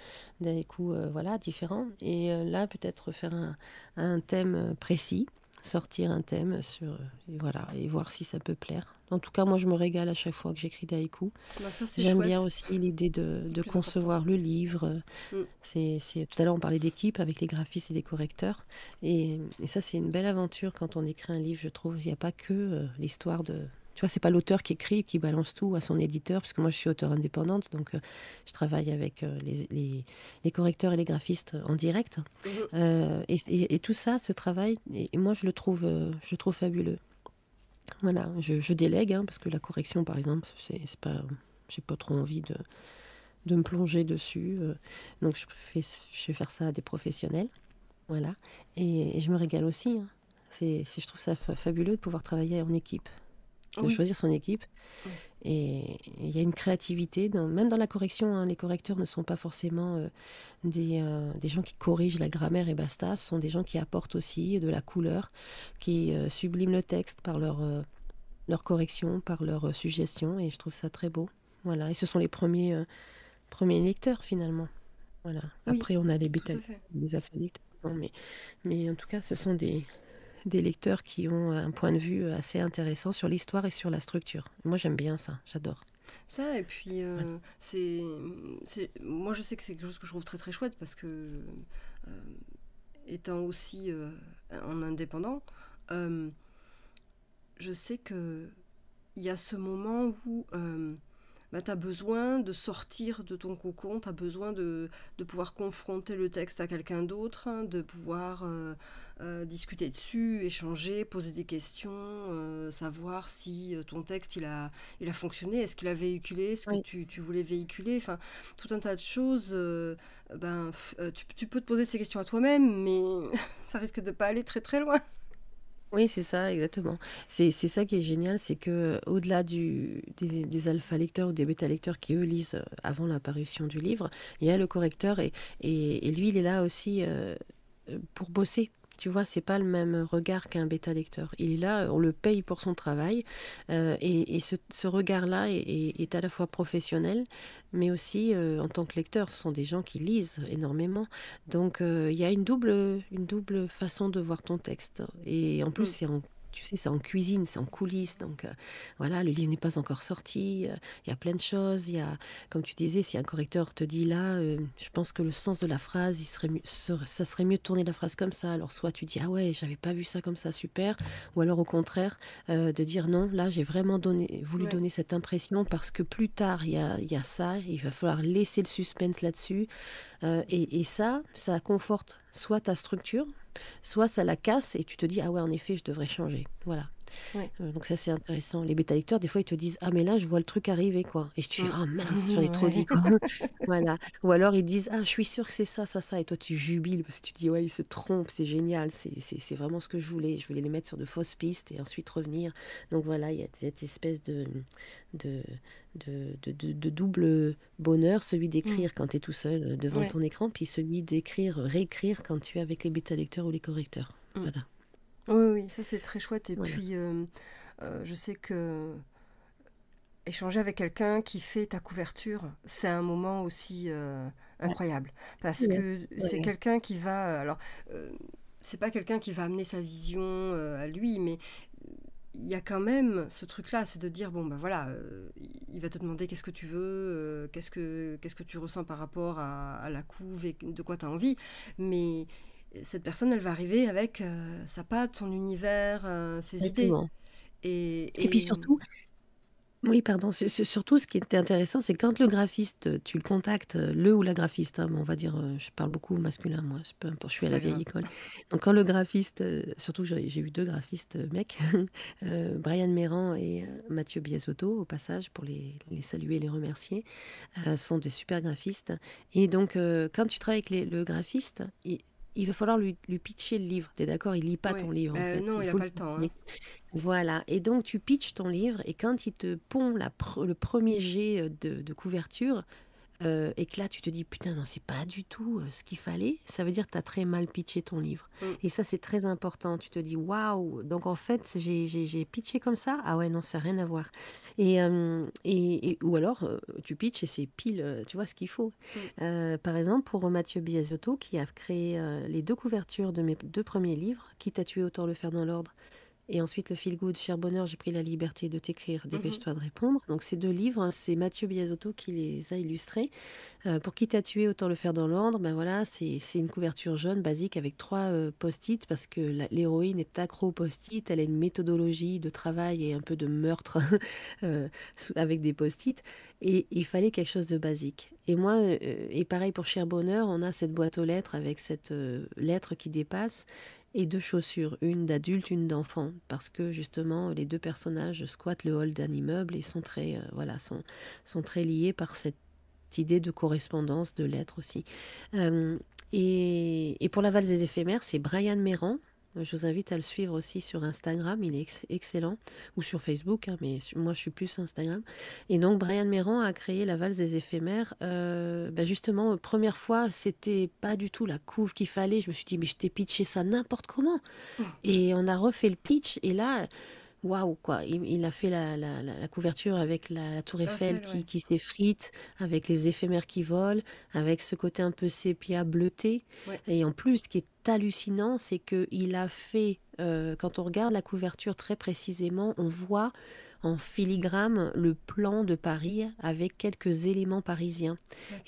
des haïkus euh, voilà, différents. Et euh, là, peut-être faire un, thème euh, précis, sortir un thème sur, et voilà, et voir si ça peut plaire. En tout cas, moi, je me régale à chaque fois que j'écris des haïkus. Bah, J'aime bien aussi l'idée de, concevoir le livre. Mm. C'est, Tout à l'heure, on parlait d'équipe avec les graphistes et les correcteurs. Et, ça, c'est une belle aventure quand on écrit un livre, je trouve. Il n'y a pas que l'histoire de, c'est pas l'auteur qui écrit, qui balance tout à son éditeur, parce que moi je suis auteur indépendante, donc euh, je travaille avec euh, les, correcteurs et les graphistes en direct. Mhm. Euh, et, tout ça, ce travail, et, moi je le trouve, je trouve fabuleux. Voilà, je, délègue, hein, parce que la correction, par exemple, c'est pas, j'ai pas trop envie de, me plonger dessus. donc je, fais, je vais faire ça à des professionnels. Voilà, et, je me régale aussi. Hein. C'est, je trouve ça fabuleux de pouvoir travailler en équipe de choisir son équipe. Et il y a une créativité, dans, même dans la correction. Hein. les correcteurs ne sont pas forcément euh, des, euh, des, gens qui corrigent la grammaire et basta. Ce sont des gens qui apportent aussi de la couleur, qui euh, subliment le texte par leur, leur correction, par leurs suggestions. Et je trouve ça très beau. Voilà. Et ce sont les premiers, premiers lecteurs finalement. Voilà. Après, on a les bêta, les lecteurs mais, mais en tout cas, ce sont des, des lecteurs qui ont un point de vue euh, assez intéressant sur l'histoire et sur la structure. Moi, j'aime bien ça, j'adore.
Ça, et puis, euh, c'est, moi, je sais que c'est quelque chose que je trouve très, très chouette parce que, euh, étant aussi en indépendant, je sais que il y a ce moment où bah, tu as besoin de sortir de ton cocon, tu as besoin de, pouvoir confronter le texte à quelqu'un d'autre, hein, de pouvoir euh, discuter dessus, échanger, poser des questions, euh, savoir si euh, ton texte il a, il a fonctionné, est-ce qu'il a véhiculé ce que tu, voulais véhiculer, enfin tout un tas de choses. ben, tu, peux te poser ces questions à toi-même, mais ça risque de pas aller très très loin. Oui, c'est ça, exactement.
C'est ça qui est génial, c'est que au-delà des, des alpha lecteurs ou des bêta lecteurs qui eux lisent avant la parution du livre, il y a le correcteur et, et, et lui il est là aussi pour bosser tu vois, c'est pas le même regard qu'un bêta lecteur. Il est là, on le paye pour son travail. Euh, et, ce, regard-là est, à la fois professionnel, mais aussi euh, en tant que lecteur. Ce sont des gens qui lisent énormément. Donc euh, il y a une double, une double façon de voir ton texte. Et en plus, mm. c'est en tu sais, c'est en cuisine, c'est en coulisses. Donc euh, voilà, le livre n'est pas encore sorti. Euh, il y a plein de choses. Il y a, comme tu disais, si un correcteur te dit là, euh, je pense que le sens de la phrase, ça serait mieux de tourner la phrase comme ça. Alors soit tu dis ah ouais, j'avais pas vu ça comme ça, super. Ou alors au contraire, de dire non, là j'ai vraiment donné, voulu donner cette impression parce que plus tard il y a, ça. Il va falloir laisser le suspense là-dessus. et ça, ça conforte soit ta structure, soit ça la casse et tu te dis ah ouais en effet je devrais changer. Voilà. Euh, donc ça c'est intéressant. Les bêta lecteurs, des fois ils te disent ah mais là je vois le truc arriver quoi. Et tu dis mm. ah mince j'en ai trop dit quoi. voilà. Ou alors ils disent ah je suis sûr que c'est ça ça ça et toi tu jubiles parce que tu dis ouais ils se trompent c'est génial c'est vraiment ce que je voulais. Je voulais les mettre sur de fausses pistes et ensuite revenir. Donc voilà il y a cette espèce de de, de, double bonheur, celui d'écrire mm. quand tu es tout seul euh, devant ton écran, puis celui d'écrire, réécrire quand tu es avec les bêta lecteurs ou les correcteurs. Mm. Voilà.
Oui, oui, ça c'est très chouette. Et puis, euh, euh, je sais que échanger avec quelqu'un qui fait ta couverture, c'est un moment aussi euh, incroyable. Parce que c'est quelqu'un qui va. Alors, c'est pas quelqu'un qui va amener sa vision à lui, mais il y a quand même ce truc-là, c'est de dire bon ben voilà, il va te demander qu'est-ce que tu veux, qu'est-ce que que tu ressens par rapport à, la couve et de quoi tu as envie, mais cette personne, elle va arriver avec euh, sa patte, son univers, euh, ses idées. Et, puis surtout,
oui, pardon, surtout ce qui était intéressant, c'est quand le graphiste, tu le contactes, euh, le ou la graphiste, hein, on va dire, je parle beaucoup masculin, moi, je, peux, suis à la vieille école. Donc quand le graphiste, surtout j'ai eu deux graphistes mecs, Brian Méran et Mathieu Biasotto, au passage, pour les, saluer et les remercier, sont des super graphistes. Et donc quand tu travailles avec le graphiste, il va falloir lui, lui pitcher le livre. Tu es d'accord Il lit pas ton livre. En euh, fait. Non, il n'a pas le temps. Hein. Voilà. Et donc, tu pitches ton livre et quand il te pond la le premier jet euh, de, de couverture, euh, et que là tu te dis putain non c'est pas du tout euh, ce qu'il fallait, ça veut dire que tu as très mal pitché ton livre. Mm. Et ça c'est très important, tu te dis waouh, donc en fait j'ai pitché comme ça, ah ouais non ça n'a rien à voir. Et, euh, et, ou alors tu pitches et c'est pile, tu vois ce qu'il faut. Mm. par exemple pour Mathieu Biasotto qui a créé les deux couvertures de mes deux premiers livres, qui à tuer autant le faire dans l'ordre. Et ensuite, le Feel Good, Cher Bonheur, j'ai pris la liberté de t'écrire, mmh dépêche-toi de répondre. Donc, ces deux livres, hein, c'est Mathieu Biasotto qui les a illustrés. Euh, pour qui t'a tué, autant le faire dans l'ordre. Ben voilà, c'est une couverture jaune basique avec trois euh, post-it parce que l'héroïne est accro aux post-it. Elle a une méthodologie de travail et un peu de meurtre euh, avec des post-it. Et il fallait quelque chose de basique. Et moi, et pareil pour Cher Bonheur, on a cette boîte aux lettres avec cette lettre qui dépasse et deux chaussures, une d'adulte, une d'enfant, parce que justement les deux personnages squattent le hall d'un immeuble et sont très, euh, voilà, sont, sont très liés par cette idée de correspondance, de lettres aussi. Euh, et, et, pour la valse des éphémères, c'est Brian Méran euh, je vous invite à le suivre aussi sur Instagram, il est excellent, ou sur Facebook, hein, mais moi je suis plus Instagram. Et donc Brian Méran a créé la valse des éphémères. Euh, bah, justement, euh, première fois, c'était pas du tout la couve qu'il fallait. Je me suis dit, mais je t'ai pitché ça n'importe comment. Ah. Et on a refait le pitch, et là, waouh quoi. Il, a fait la, couverture avec la, tour Eiffel qui, s'effrite, avec les éphémères qui volent, avec ce côté un peu sépia bleuté. Et en plus, ce qui est hallucinant, c'est qu'il a fait, euh, quand on regarde la couverture très précisément, on voit en filigrane le plan de Paris avec quelques éléments parisiens.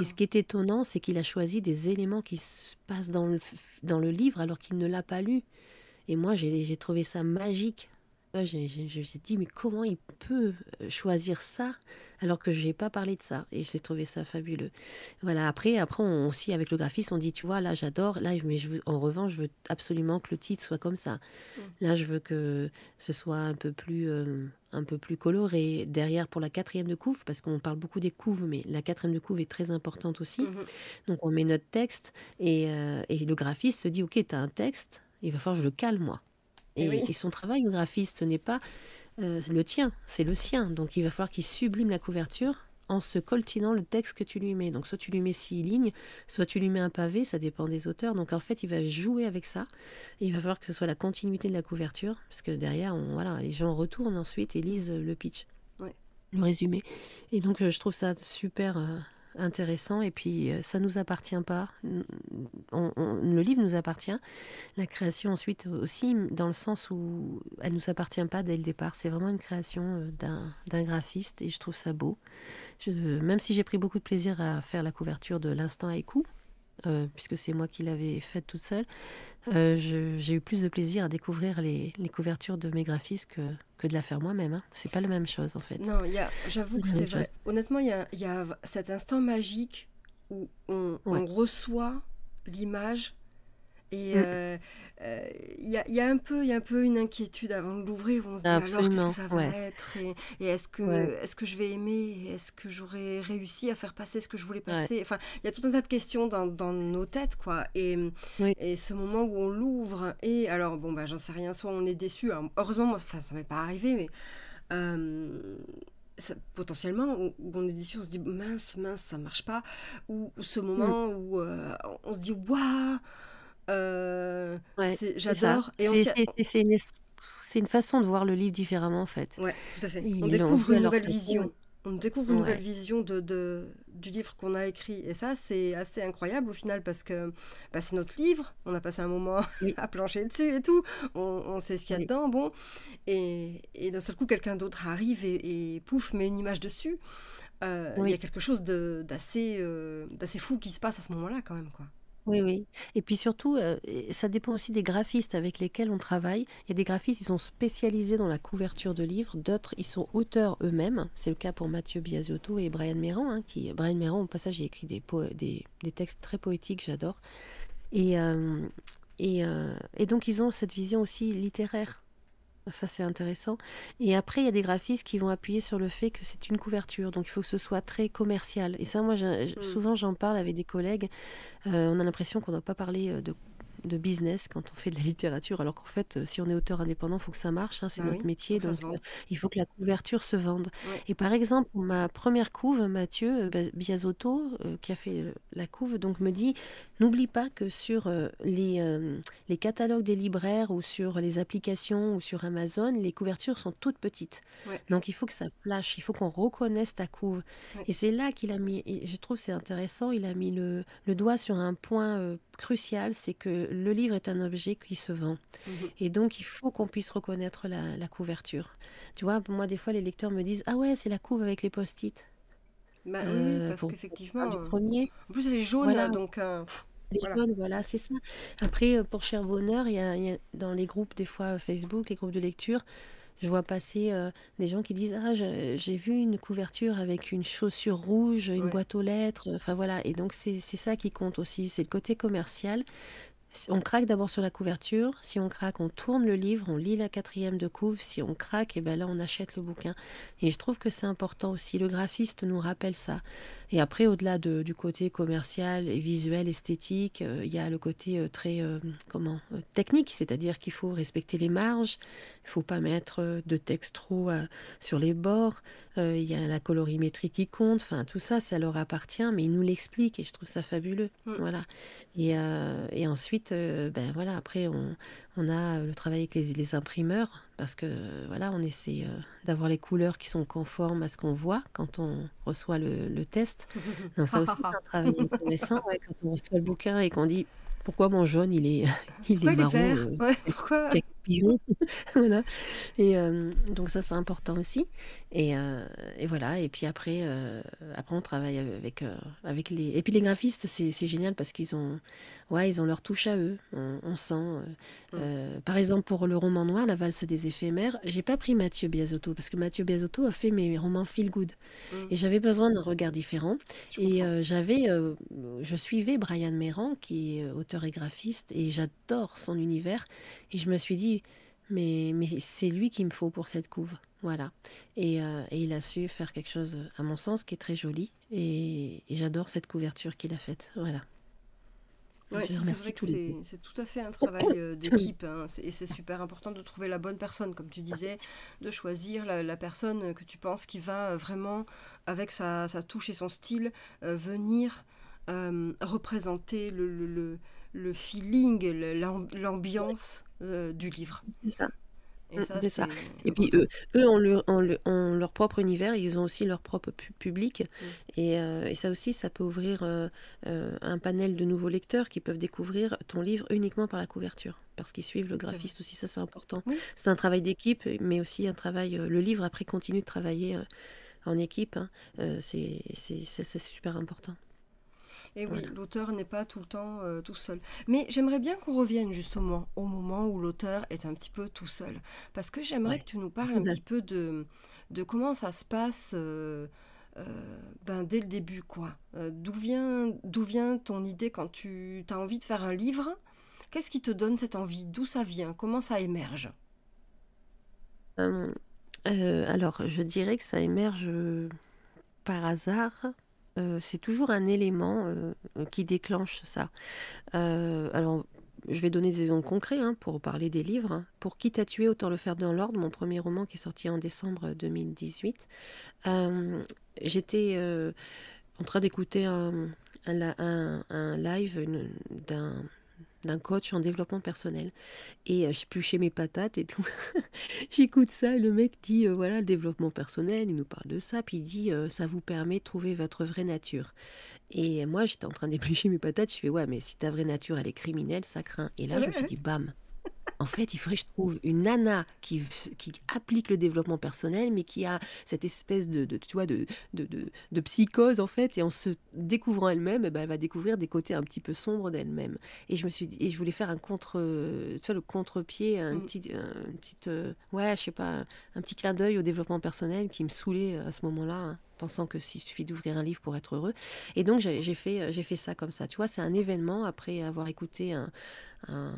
Et ce qui est étonnant, c'est qu'il a choisi des éléments qui se passent dans le, dans le livre alors qu'il ne l'a pas lu. Et moi, j'ai trouvé ça magique je me suis dit, mais comment il peut euh, choisir ça alors que je n'ai pas parlé de ça? Et j'ai trouvé ça fabuleux. Voilà, après, après on, aussi, avec le graphiste, on dit, tu vois, là, j'adore, là, mais je veux- en revanche, je veux absolument que le titre soit comme ça. Mmh. Là, je veux que ce soit un peu plus, euh, un peu plus coloré. Derrière, pour la quatrième de couve, parce qu'on parle beaucoup des couves, mais la quatrième de couve est très importante aussi. Mmh. Donc, on met notre texte et, euh, et le graphiste se dit, OK, tu as un texte, il va falloir que je le cale, moi. Eh et, son travail au graphiste, ce n'est pas euh, le tien, c'est le sien. Donc il va falloir qu'il sublime la couverture en se coltinant le texte que tu lui mets. Donc soit tu lui mets six lignes, soit tu lui mets un pavé, ça dépend des auteurs. Donc en fait, il va jouer avec ça. il va falloir que ce soit la continuité de la couverture, parce que derrière, on, voilà, les gens retournent ensuite et lisent le pitch, le résumé. Et donc euh, je trouve ça super. Euh, intéressant et puis euh, ça nous appartient pas. le livre nous appartient, la création ensuite aussi, dans le sens où elle nous appartient pas dès le départ. C'est vraiment une création euh, d'un, graphiste et je trouve ça beau. même si j'ai pris beaucoup de plaisir à faire la couverture de l'instant haïku, euh, puisque c'est moi qui l'avais faite toute seule, euh, j'ai eu plus de plaisir à découvrir les, couvertures de mes graphistes que, de la faire moi-même. Hein. C'est pas la même chose en fait.
Non, j'avoue que c'est vrai. Honnêtement, il y a, cet instant magique où on reçoit l'image et il mm. euh, euh, y, a, un peu, y a un peu une inquiétude avant de l'ouvrir. On se dit alors qu'est-ce que ça va être Et, est-ce que, est-ce que je vais aimer Est-ce que j'aurai réussi à faire passer ce que je voulais passer Enfin, il y a tout un tas de questions dans, nos têtes, quoi. Et, et ce moment où on l'ouvre, et alors, bon, bah, j'en sais rien, soit on est déçu. heureusement, moi, ça m'est pas arrivé, mais. Euh, potentiellement où, on est déçu, on se dit mince, mince, ça marche pas, ou, ce mm. moment où on se dit waouh, euh, j'adore.
C'est une, façon de voir le livre différemment, en fait. on découvre une nouvelle vision. On découvre une nouvelle
vision du livre qu'on a écrit. Et ça, c'est assez incroyable au final parce que bah, c'est notre livre. On a passé un moment à plancher dessus et tout. On, sait ce qu'il y a dedans. Bon. Et, d'un seul coup, quelqu'un d'autre arrive et, pouf, met une image dessus. Euh, il y a quelque chose euh, d'assez fou qui se passe à ce moment-là quand même. quoi.
Oui, oui. Et puis surtout, ça dépend aussi des graphistes avec lesquels on travaille. Il y a des graphistes, ils sont spécialisés dans la couverture de livres, d'autres, ils sont auteurs eux-mêmes. C'est le cas pour Mathieu Biasotto et Brian Méran, hein, qui Brian Méran, au passage, il écrit des des textes très poétiques, j'adore. Et et donc ils ont cette vision aussi littéraire. Ça, c'est intéressant. Et après, il y a des graphistes qui vont appuyer sur le fait que c'est une couverture. Donc, il faut que ce soit très commercial. Et ça, moi, mmh. souvent, j'en parle avec des collègues. Euh, on a l'impression qu'on ne doit pas parler euh, de de business quand on fait de la littérature, alors qu'en fait, euh, si on est auteur indépendant, il faut que ça marche, hein, c'est ah notre métier, euh, il faut que la couverture se vende. Et par exemple, ma première couve, Mathieu euh, Biasotto, qui a fait la couve, donc me dit, n'oublie pas que sur les, les catalogues des libraires ou sur les applications ou sur Amazon, les couvertures sont toutes petites. Donc il faut que ça flash, il faut qu'on reconnaisse ta couve. Et c'est là qu'il a mis, je trouve c'est intéressant, il a mis le, doigt sur un point crucial, c'est que le livre est un objet qui se vend. Mhm. Et donc, il faut qu'on puisse reconnaître la, couverture. Tu vois, moi, des fois, les lecteurs me disent Ah ouais, c'est la couve avec les post-it.
Bah, oui, euh, parce qu'effectivement. du premier. Euh, en plus, elle est jaune, donc. Euh,
voilà. c'est ça. Après, pour Cher Bonheur, il y a, dans les groupes, des fois Facebook, les groupes de lecture, je vois passer euh, des gens qui disent Ah, j'ai vu une couverture avec une chaussure rouge, une boîte aux lettres. Enfin voilà. Et donc, c'est ça qui compte aussi. C'est le côté commercial. On craque d'abord sur la couverture. Si on craque, on tourne le livre, on lit la quatrième de couve. Si on craque, et eh ben là, on achète le bouquin. Et je trouve que c'est important aussi. Le graphiste nous rappelle ça. Et après, au-delà de, du côté commercial et visuel, esthétique, euh, il y a le côté euh, très euh, comment technique, c'est-à-dire qu'il faut respecter les marges. Il faut pas mettre de texte trop sur les bords. Il y a la colorimétrie qui compte. Enfin, tout ça, ça leur appartient, mais ils nous l'expliquent et je trouve ça fabuleux. Mm. Voilà. et ensuite euh, ben voilà, après, on, a euh, le travail avec les, imprimeurs, parce que euh, voilà, on essaie d'avoir les couleurs qui sont conformes à ce qu'on voit quand on reçoit le, test. Donc ça aussi, c'est un travail intéressant. quand on reçoit le bouquin et qu'on dit pourquoi mon jaune, il est, il est marron. voilà. Et euh, donc ça, c'est important aussi. Et, euh, voilà. Et puis après, euh, après on travaille avec, avec les. Et puis les graphistes, c'est génial parce qu'ils ont, ouais, ils ont leur touche à eux. On, sent. Mm. Par exemple, pour le roman noir, La valse des éphémères, j'ai pas pris Mathieu Biasotto parce que Mathieu Biasotto a fait mes romans feel good. Mm. Et j'avais besoin d'un regard différent. et j'avais, je suivais Brian Méran, qui est auteur et graphiste, et j'adore son univers. Et je me suis dit, mais, mais c'est lui qu'il me faut pour cette couve. Voilà. Et, euh, et, il a su faire quelque chose, euh, à mon sens, qui est très joli. Et, j'adore cette couverture qu'il a faite. Voilà. que
c'est tout à fait un travail euh, d'équipe hein. et c'est super important de trouver la bonne personne, comme tu disais, de choisir la, personne que tu penses qui va vraiment, avec sa, sa touche et son style, venir représenter le le feeling, l'ambiance
euh, du livre. C'est ça. Et, puis eux, ont, leur propre univers, ils ont aussi leur propre public. Mm. Euh, et, ça aussi, ça peut ouvrir euh, un panel de nouveaux lecteurs qui peuvent découvrir ton livre uniquement par la couverture, parce qu'ils suivent le graphiste aussi, ça c'est important. C'est un travail d'équipe, mais aussi un travail... le livre, après, continue de travailler en équipe. Hein. c'est super important.
Et eh oui, l'auteur n'est pas tout le temps euh, tout seul. Mais j'aimerais bien qu'on revienne justement au moment où l'auteur est un petit peu tout seul. Parce que j'aimerais que tu nous parles un petit peu de, comment ça se passe. Euh, euh, ben dès le début quoi. d'où vient d'où vient ton idée quand tu as envie de faire un livre Qu'est-ce qui te donne cette envie D'où ça vient Comment ça émerge
hum, alors, je dirais que ça émerge par hasard euh, c'est toujours un élément euh, euh, qui déclenche ça. alors, je vais donner des exemples concrets hein, pour parler des livres. Hein. Pour qui t'a tué autant le faire dans l'ordre, mon premier roman qui est sorti en décembre 2018. J'étais en train d'écouter un, live d'un d'un coach en développement personnel. Et euh, je mes patates et tout. J'écoute ça et le mec dit euh, voilà le développement personnel, il nous parle de ça, puis il dit euh, ça vous permet de trouver votre vraie nature. Et euh, moi j'étais en train d'éplucher mes patates, je fais ouais mais si ta vraie nature elle est criminelle, ça craint. Et là je me suis dit bam, en fait, il faudrait, que je trouve, une nana qui, qui applique le développement personnel, mais qui a cette espèce de, tu vois, de, de, de, psychose, en fait, et en se découvrant elle-même, eh ben, elle va découvrir des côtés un petit peu sombres d'elle-même. Et je me suis dit, et je voulais faire un contre, tu vois, le contre-pied, un mm. petit, euh, ouais, je sais pas, un petit clin d'œil au développement personnel qui me saoulait euh, à ce moment-là. Hein, pensant que s'il suffit d'ouvrir un livre pour être heureux. Et donc j'ai fait, euh, j'ai fait ça comme ça. Tu vois, c'est un événement après avoir écouté un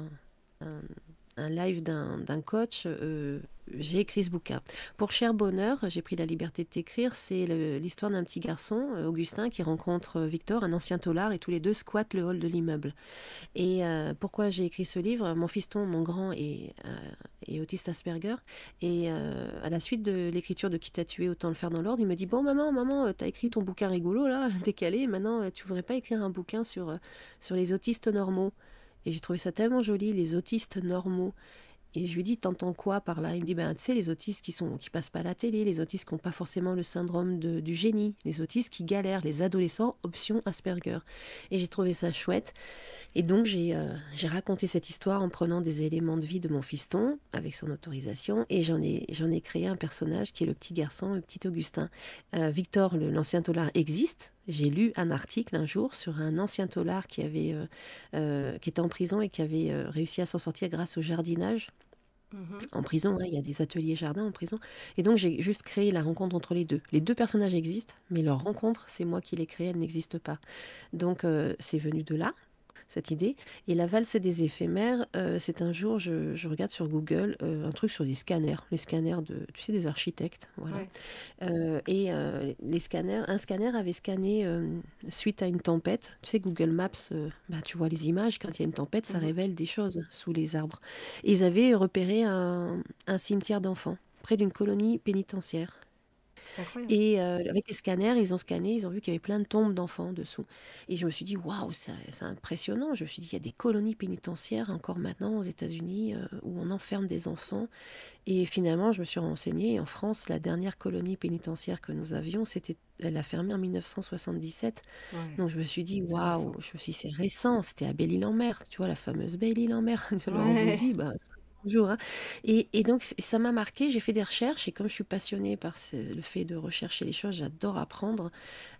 un live d'un coach, euh, j'ai écrit ce bouquin. Pour Cher Bonheur, j'ai pris la liberté de t'écrire, c'est l'histoire d'un petit garçon, euh, Augustin, qui rencontre euh, Victor, un ancien tolard et tous les deux squattent le hall de l'immeuble. Et pourquoi j'ai écrit ce livre Mon fiston, mon grand, est, et autiste Asperger, et à la suite de l'écriture de Qui t'a tué, autant le faire dans l'ordre, il me dit, bon maman, maman, t'as écrit ton bouquin rigolo, là, décalé, maintenant, tu voudrais pas écrire un bouquin sur, sur les autistes normaux et j'ai trouvé ça tellement joli, les autistes normaux. Et je lui dis, t'entends quoi par là Il me dit, ben, tu sais, les autistes qui sont qui passent pas la télé, les autistes qui n'ont pas forcément le syndrome de, du génie, les autistes qui galèrent, les adolescents, option Asperger. Et j'ai trouvé ça chouette. Et donc, j'ai euh, raconté cette histoire en prenant des éléments de vie de mon fiston, avec son autorisation, et j'en ai, ai créé un personnage qui est le petit garçon, le petit Augustin. Euh, Victor, l'ancien tolard, existe, j'ai lu un article un jour sur un ancien tolard qui, avait, euh, euh, qui était en prison et qui avait euh, réussi à s'en sortir grâce au jardinage. Mhm. En prison, hein, il y a des ateliers jardins en prison. Et donc j'ai juste créé la rencontre entre les deux. Les deux personnages existent, mais leur rencontre, c'est moi qui l'ai créée, elle n'existe pas. Donc c'est venu de là, cette idée. Et la valse des éphémères, euh, c'est un jour, je, regarde sur Google euh, un truc sur des scanners, les scanners de, tu sais, des architectes. Voilà. Euh, et les scanners, un scanner avait scanné suite à une tempête. Tu sais, Google Maps, bah, tu vois les images, quand il y a une tempête, ça mhm. révèle des choses sous les arbres. ils avaient repéré un cimetière d'enfants près d'une colonie pénitentiaire. Et euh, avec les scanners, ils ont scanné, ils ont vu qu'il y avait plein de tombes d'enfants dessous. Et je me suis dit, waouh, c'est impressionnant. Je me suis dit, il y a des colonies pénitentiaires encore maintenant aux États-Unis euh, où on enferme des enfants. Et finalement, je me suis renseignée. en France, la dernière colonie pénitentiaire que nous avions, c'était, elle a fermé en 1977. Donc je me suis dit, waouh, je me suis c'est récent. C'était à Belle-Île-en-Mer, tu vois, la fameuse Belle-Île-en-Mer de Laurent bah, Hein. Et, donc, ça m'a marqué. J'ai fait des recherches et comme je suis passionnée par le fait de rechercher les choses, j'adore apprendre.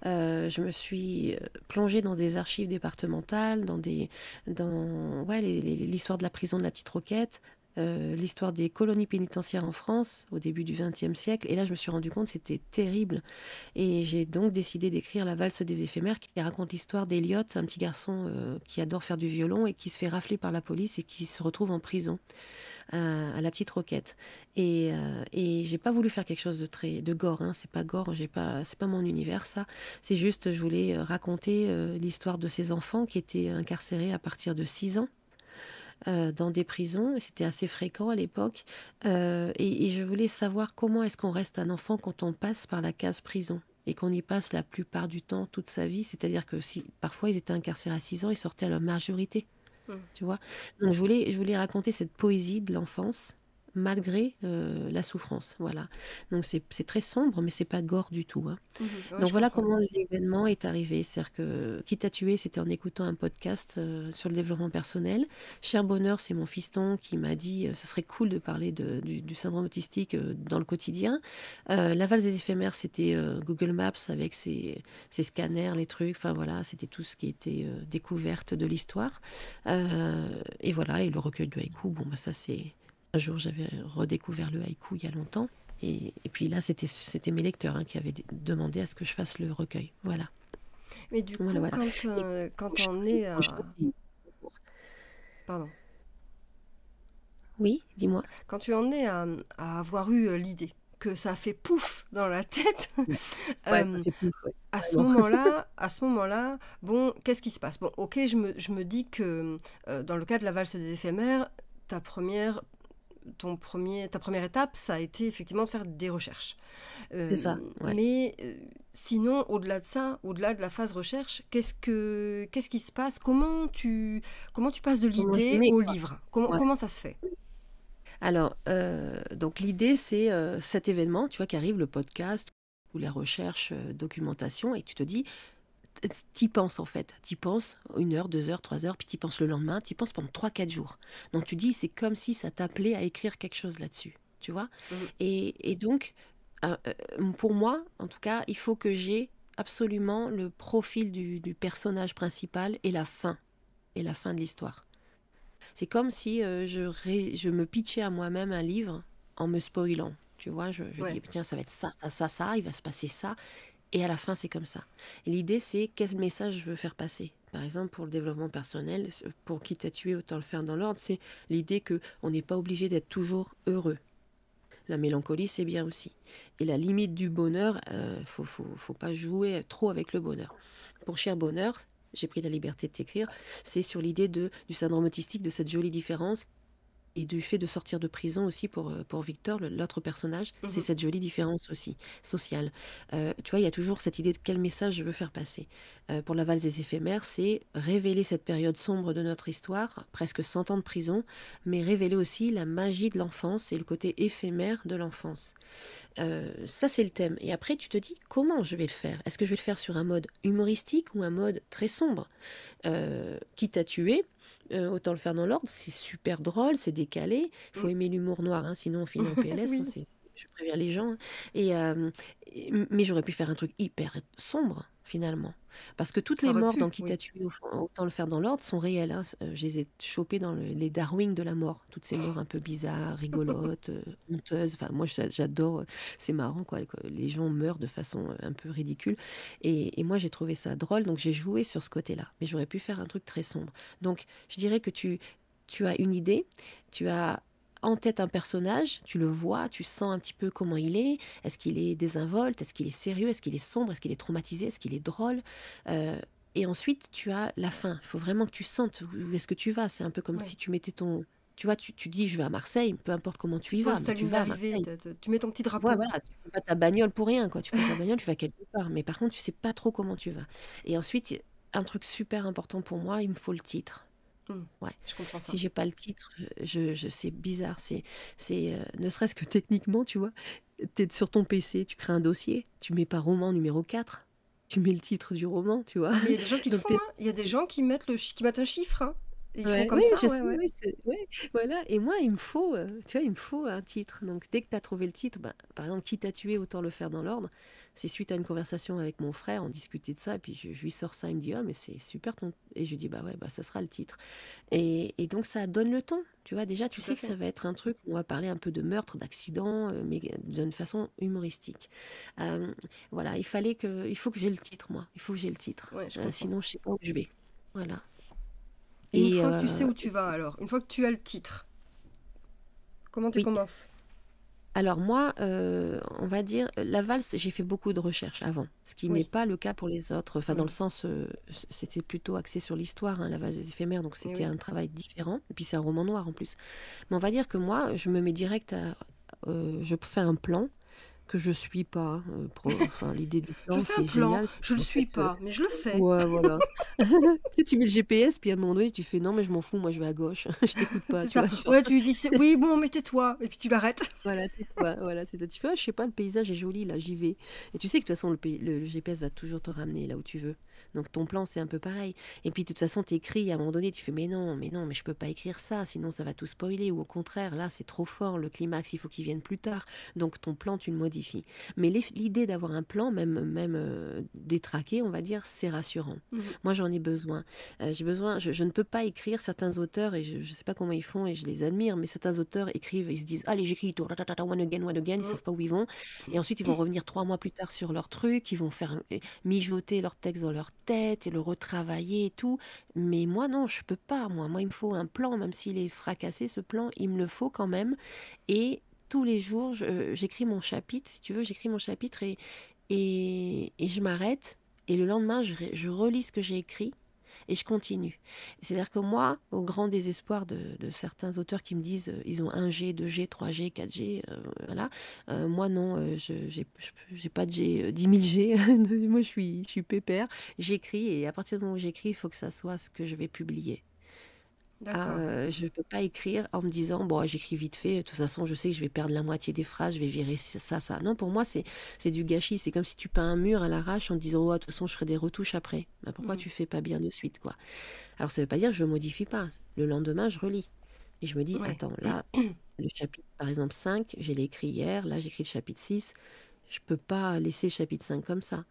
Euh, je me suis euh, plongée dans des archives départementales, dans des, dans l'histoire de la prison de la Petite Roquette. Euh, l'histoire des colonies pénitentiaires en France au début du XXe siècle. Et là, je me suis rendu compte c'était terrible. Et j'ai donc décidé d'écrire La valse des éphémères qui raconte l'histoire d'Eliot, un petit garçon qui adore faire du violon et qui se fait rafler par la police et qui se retrouve en prison à, la petite roquette. Et, euh, et j'ai pas voulu faire quelque chose de très de gore. Hein. C'est pas gore, j'ai pas, c'est pas mon univers ça. C'est juste, je voulais euh, raconter euh, l'histoire de ces enfants qui étaient incarcérés à partir de 6 ans. dans des prisons, c'était assez fréquent à l'époque, et, je voulais savoir comment est-ce qu'on reste un enfant quand on passe par la case prison et qu'on y passe la plupart du temps toute sa vie, c'est-à-dire que si parfois ils étaient incarcérés à 6 ans, ils sortaient à leur majorité. Hmm. Tu je voulais raconter cette poésie de l'enfance malgré euh, la souffrance. Voilà. Donc c'est très sombre, mais c'est pas gore du tout. Hein. Mhm. Donc voilà comment l'événement est arrivé. C'est-à-dire que Quitte à tuer, c'était en écoutant un podcast euh, sur le développement personnel. Cher Bonheur, c'est mon fiston qui m'a dit euh, ce serait cool de parler du, syndrome autistique dans le quotidien. la valse des éphémères, c'était Google Maps avec ses, scanners, les trucs. Enfin voilà, c'était tout ce qui était découverte de l'histoire. et voilà, et le recueil de haïku, bon, bah, ça c'est un jour, j'avais redécouvert le haïku il y a longtemps. Et, puis là, c'était mes lecteurs hein, qui avaient demandé à ce que je fasse le recueil. Voilà.
Mais du coup, Quand, euh, quand on est... À...
Euh,
pardon. Oui, dis-moi. Quand tu en es à, avoir eu euh, l'idée, que ça fait pouf dans la tête, à ce moment-là, à ce moment-là, bon, qu'est-ce qui se passe Bon, ok, je me, dis que dans le cas de la valse des éphémères, ta première ton premier, ta première étape, ça a été effectivement de faire des recherches. Euh, c'est ça. Mais euh, sinon, au-delà de ça, au-delà de la phase recherche, qu'est-ce que qu'est-ce qui se passe Comment tu comment tu passes de l'idée au livre comment, ça se fait
alors, euh, donc l'idée, c'est cet événement, tu vois, qui arrive, le podcast ou la recherche, documentation, et tu te dis, t'y penses en fait. T'y penses une heure, deux heures, trois heures, puis t'y penses le lendemain, t'y penses pendant trois, quatre jours. Donc tu dis, c'est comme si ça t'appelait à écrire quelque chose là-dessus, tu vois. Mmh. Et, donc, euh, euh, pour moi, en tout cas, il faut que j'ai absolument le profil du, personnage principal et la fin, et la fin de l'histoire. C'est comme si euh, je, me pitchais à moi-même un livre en me spoilant. Tu vois, je, dis, tiens, ça va être ça, ça, ça, ça, il va se passer ça. Et à la fin, c'est comme ça. L'idée, c'est quel message je veux faire passer. Par exemple, pour le développement personnel, pour qui t'a tué, autant le faire dans l'ordre, c'est l'idée que on n'est pas obligé d'être toujours heureux. La mélancolie, c'est bien aussi. Et la limite du bonheur, euh, faut, faut pas jouer trop avec le bonheur. Pour Cher Bonheur, j'ai pris la liberté de t'écrire, c'est sur l'idée du syndrome autistique, de cette jolie différence et du fait de sortir de prison aussi pour, euh, pour Victor, l'autre personnage, c'est mhm. cette jolie différence aussi sociale. Euh, tu vois, il y a toujours cette idée de quel message je veux faire passer. Euh, pour la valse des éphémères, c'est révéler cette période sombre de notre histoire, presque 100 ans de prison, mais révéler aussi la magie de l'enfance et le côté éphémère de l'enfance. ça, c'est le thème. Et après, tu te dis comment je vais le faire Est-ce que je vais le faire sur un mode humoristique ou un mode très sombre Qui t'a tué euh, autant le faire dans l'ordre, c'est super drôle, c'est décalé. Il faut mm. aimer l'humour noir, hein, sinon on finit en PLS. Hein, je préviens les gens. Hein. et, euh, mais j'aurais pu faire un truc hyper sombre finalement. Parce que toutes les morts dont qui t'as tué, autant le faire dans l'ordre, sont réelles. Hein. Euh, je les ai chopées dans les Darwin de la mort. Toutes ces morts un peu bizarres, rigolotes, euh, honteuses. Enfin, moi, j'adore. Euh, c'est marrant, quoi. Les gens meurent de façon un peu ridicule. Et, moi, j'ai trouvé ça drôle. Donc, j'ai joué sur ce côté-là. Mais j'aurais pu faire un truc très sombre. Donc, je dirais que tu, tu as une idée, tu as en tête un personnage, tu le vois, tu sens un petit peu comment il est, est-ce qu'il est désinvolte, est-ce qu'il est sérieux, est-ce qu'il est sombre, est-ce qu'il est traumatisé, est-ce qu'il est drôle. Euh, et ensuite, tu as la fin. Il faut vraiment que tu sentes où est-ce que tu vas. C'est un peu comme si tu mettais ton... Tu vois, tu, tu, dis je vais à Marseille, peu importe comment tu y vas. tu, vas tu mets ton petit drapeau. voilà, tu pas ta bagnole pour rien. quoi. Tu prends ta bagnole, tu vas quelque part. Mais par contre, tu sais pas trop comment tu vas. Et ensuite, un truc super important pour moi, il me faut le titre. Hmm, ouais. Je comprends Si j'ai pas le titre, je, je c'est bizarre. C'est, c'est, euh, ne serait-ce que techniquement, tu vois, tu es sur ton PC, tu crées un dossier, tu mets pas roman numéro 4, tu mets le titre du roman, tu vois. Ah, il y a des gens qui font, hein.
Il y a des gens qui mettent, un chiffre,
hein voilà. Et moi, il me faut, euh, tu vois, il me faut un titre. Donc, dès que tu as trouvé le titre, bah, par exemple, qui t'a tué autant le faire dans l'ordre. C'est suite à une conversation avec mon frère, on discutait de ça, et puis je, lui sors ça, il me dit, ah, mais c'est super ton. Et je lui dis, bah ouais, bah, ça sera le titre. Et, donc, ça donne le ton. Tu vois, déjà, tu sais que ça va être un truc on va parler un peu de meurtre, d'accident, euh, mais d'une façon humoristique. voilà, il fallait que, il faut que j'ai le titre, moi. Il faut que j'ai le titre. Euh, sinon, je sais pas où je vais. Voilà une fois que tu euh, sais où
tu vas, alors, une fois que tu as le titre,
comment tu commences alors moi, euh, on va dire, la valse, j'ai fait beaucoup de recherches avant, ce qui n'est pas le cas pour les autres. Enfin, dans le sens, euh, c'était plutôt axé sur l'histoire, hein, la valse des éphémères, donc c'était un travail différent. Et puis c'est un roman noir en plus. Mais on va dire que moi, je me mets direct à... je fais un plan que je suis pas. Hein, euh, enfin, l'idée du plan, c'est génial. Je le suis euh, pas, mais je le fais. Ouais, voilà. tu, mets le GPS, puis à un moment donné, tu fais non, mais je m'en fous, moi je vais à gauche. je t'écoute pas.
Tu dis oui, bon,
mais tais-toi, et puis tu l'arrêtes. voilà, Voilà, c'est Tu fais, je je sais pas, le paysage est joli, là, j'y vais. Et tu sais que de toute façon, le GPS va toujours te ramener là où tu veux. Donc ton plan, c'est un peu pareil. Et puis de toute façon, tu écris, à un moment donné, tu fais mais non, mais non, mais je peux pas écrire ça, sinon ça va tout spoiler. Ou au contraire, là, c'est trop fort, le climax, il faut qu'il vienne plus tard. Donc ton plan, tu le modifies. Mais l'idée d'avoir un plan, même, même euh, détraqué, on va dire, c'est rassurant. Mmh. Moi, j'en ai besoin. Euh, j'ai besoin je, ne peux pas écrire certains auteurs, et je ne sais pas comment ils font, et je les admire, mais certains auteurs écrivent, ils se disent, allez, j'écris tout, one again, one again, ils mmh. savent pas où ils vont. Et ensuite, ils vont revenir trois mois plus tard sur leur truc, ils vont faire euh, mijoter leur texte dans leur tête et le retravailler et tout. Mais moi, non, je peux pas. Moi, moi, il me faut un plan, même s'il est fracassé, ce plan, il me le faut quand même. Et tous les jours, j'écris mon chapitre, si tu veux, j'écris mon chapitre et, et, et je m'arrête. Et le lendemain, je relis ce que j'ai écrit et je continue. C'est-à-dire que moi, au grand désespoir de, certains auteurs qui me disent euh, ils ont 1G, 2G, 3G, 4G, voilà, euh, moi non, euh, je n'ai pas de G, 10 000 G, moi je suis, je suis pépère, j'écris et à partir du moment où j'écris, il faut que ça soit ce que je vais publier. Euh, je ne peux pas écrire en me disant, bon, j'écris vite fait, de toute façon, je sais que je vais perdre la moitié des phrases, je vais virer ça, ça. Non, pour moi, c'est, du gâchis. C'est comme si tu peins un mur à l'arrache en disant, oh, de toute façon, je ferai des retouches après. Bah, pourquoi tu mmh. tu fais pas bien de suite, quoi Alors, ça ne veut pas dire que je modifie pas. Le lendemain, je relis. Et je me dis, attends, là, le chapitre, par exemple, 5, je l'ai écrit hier, là, j'écris le chapitre 6. Je ne peux pas laisser le chapitre 5 comme ça.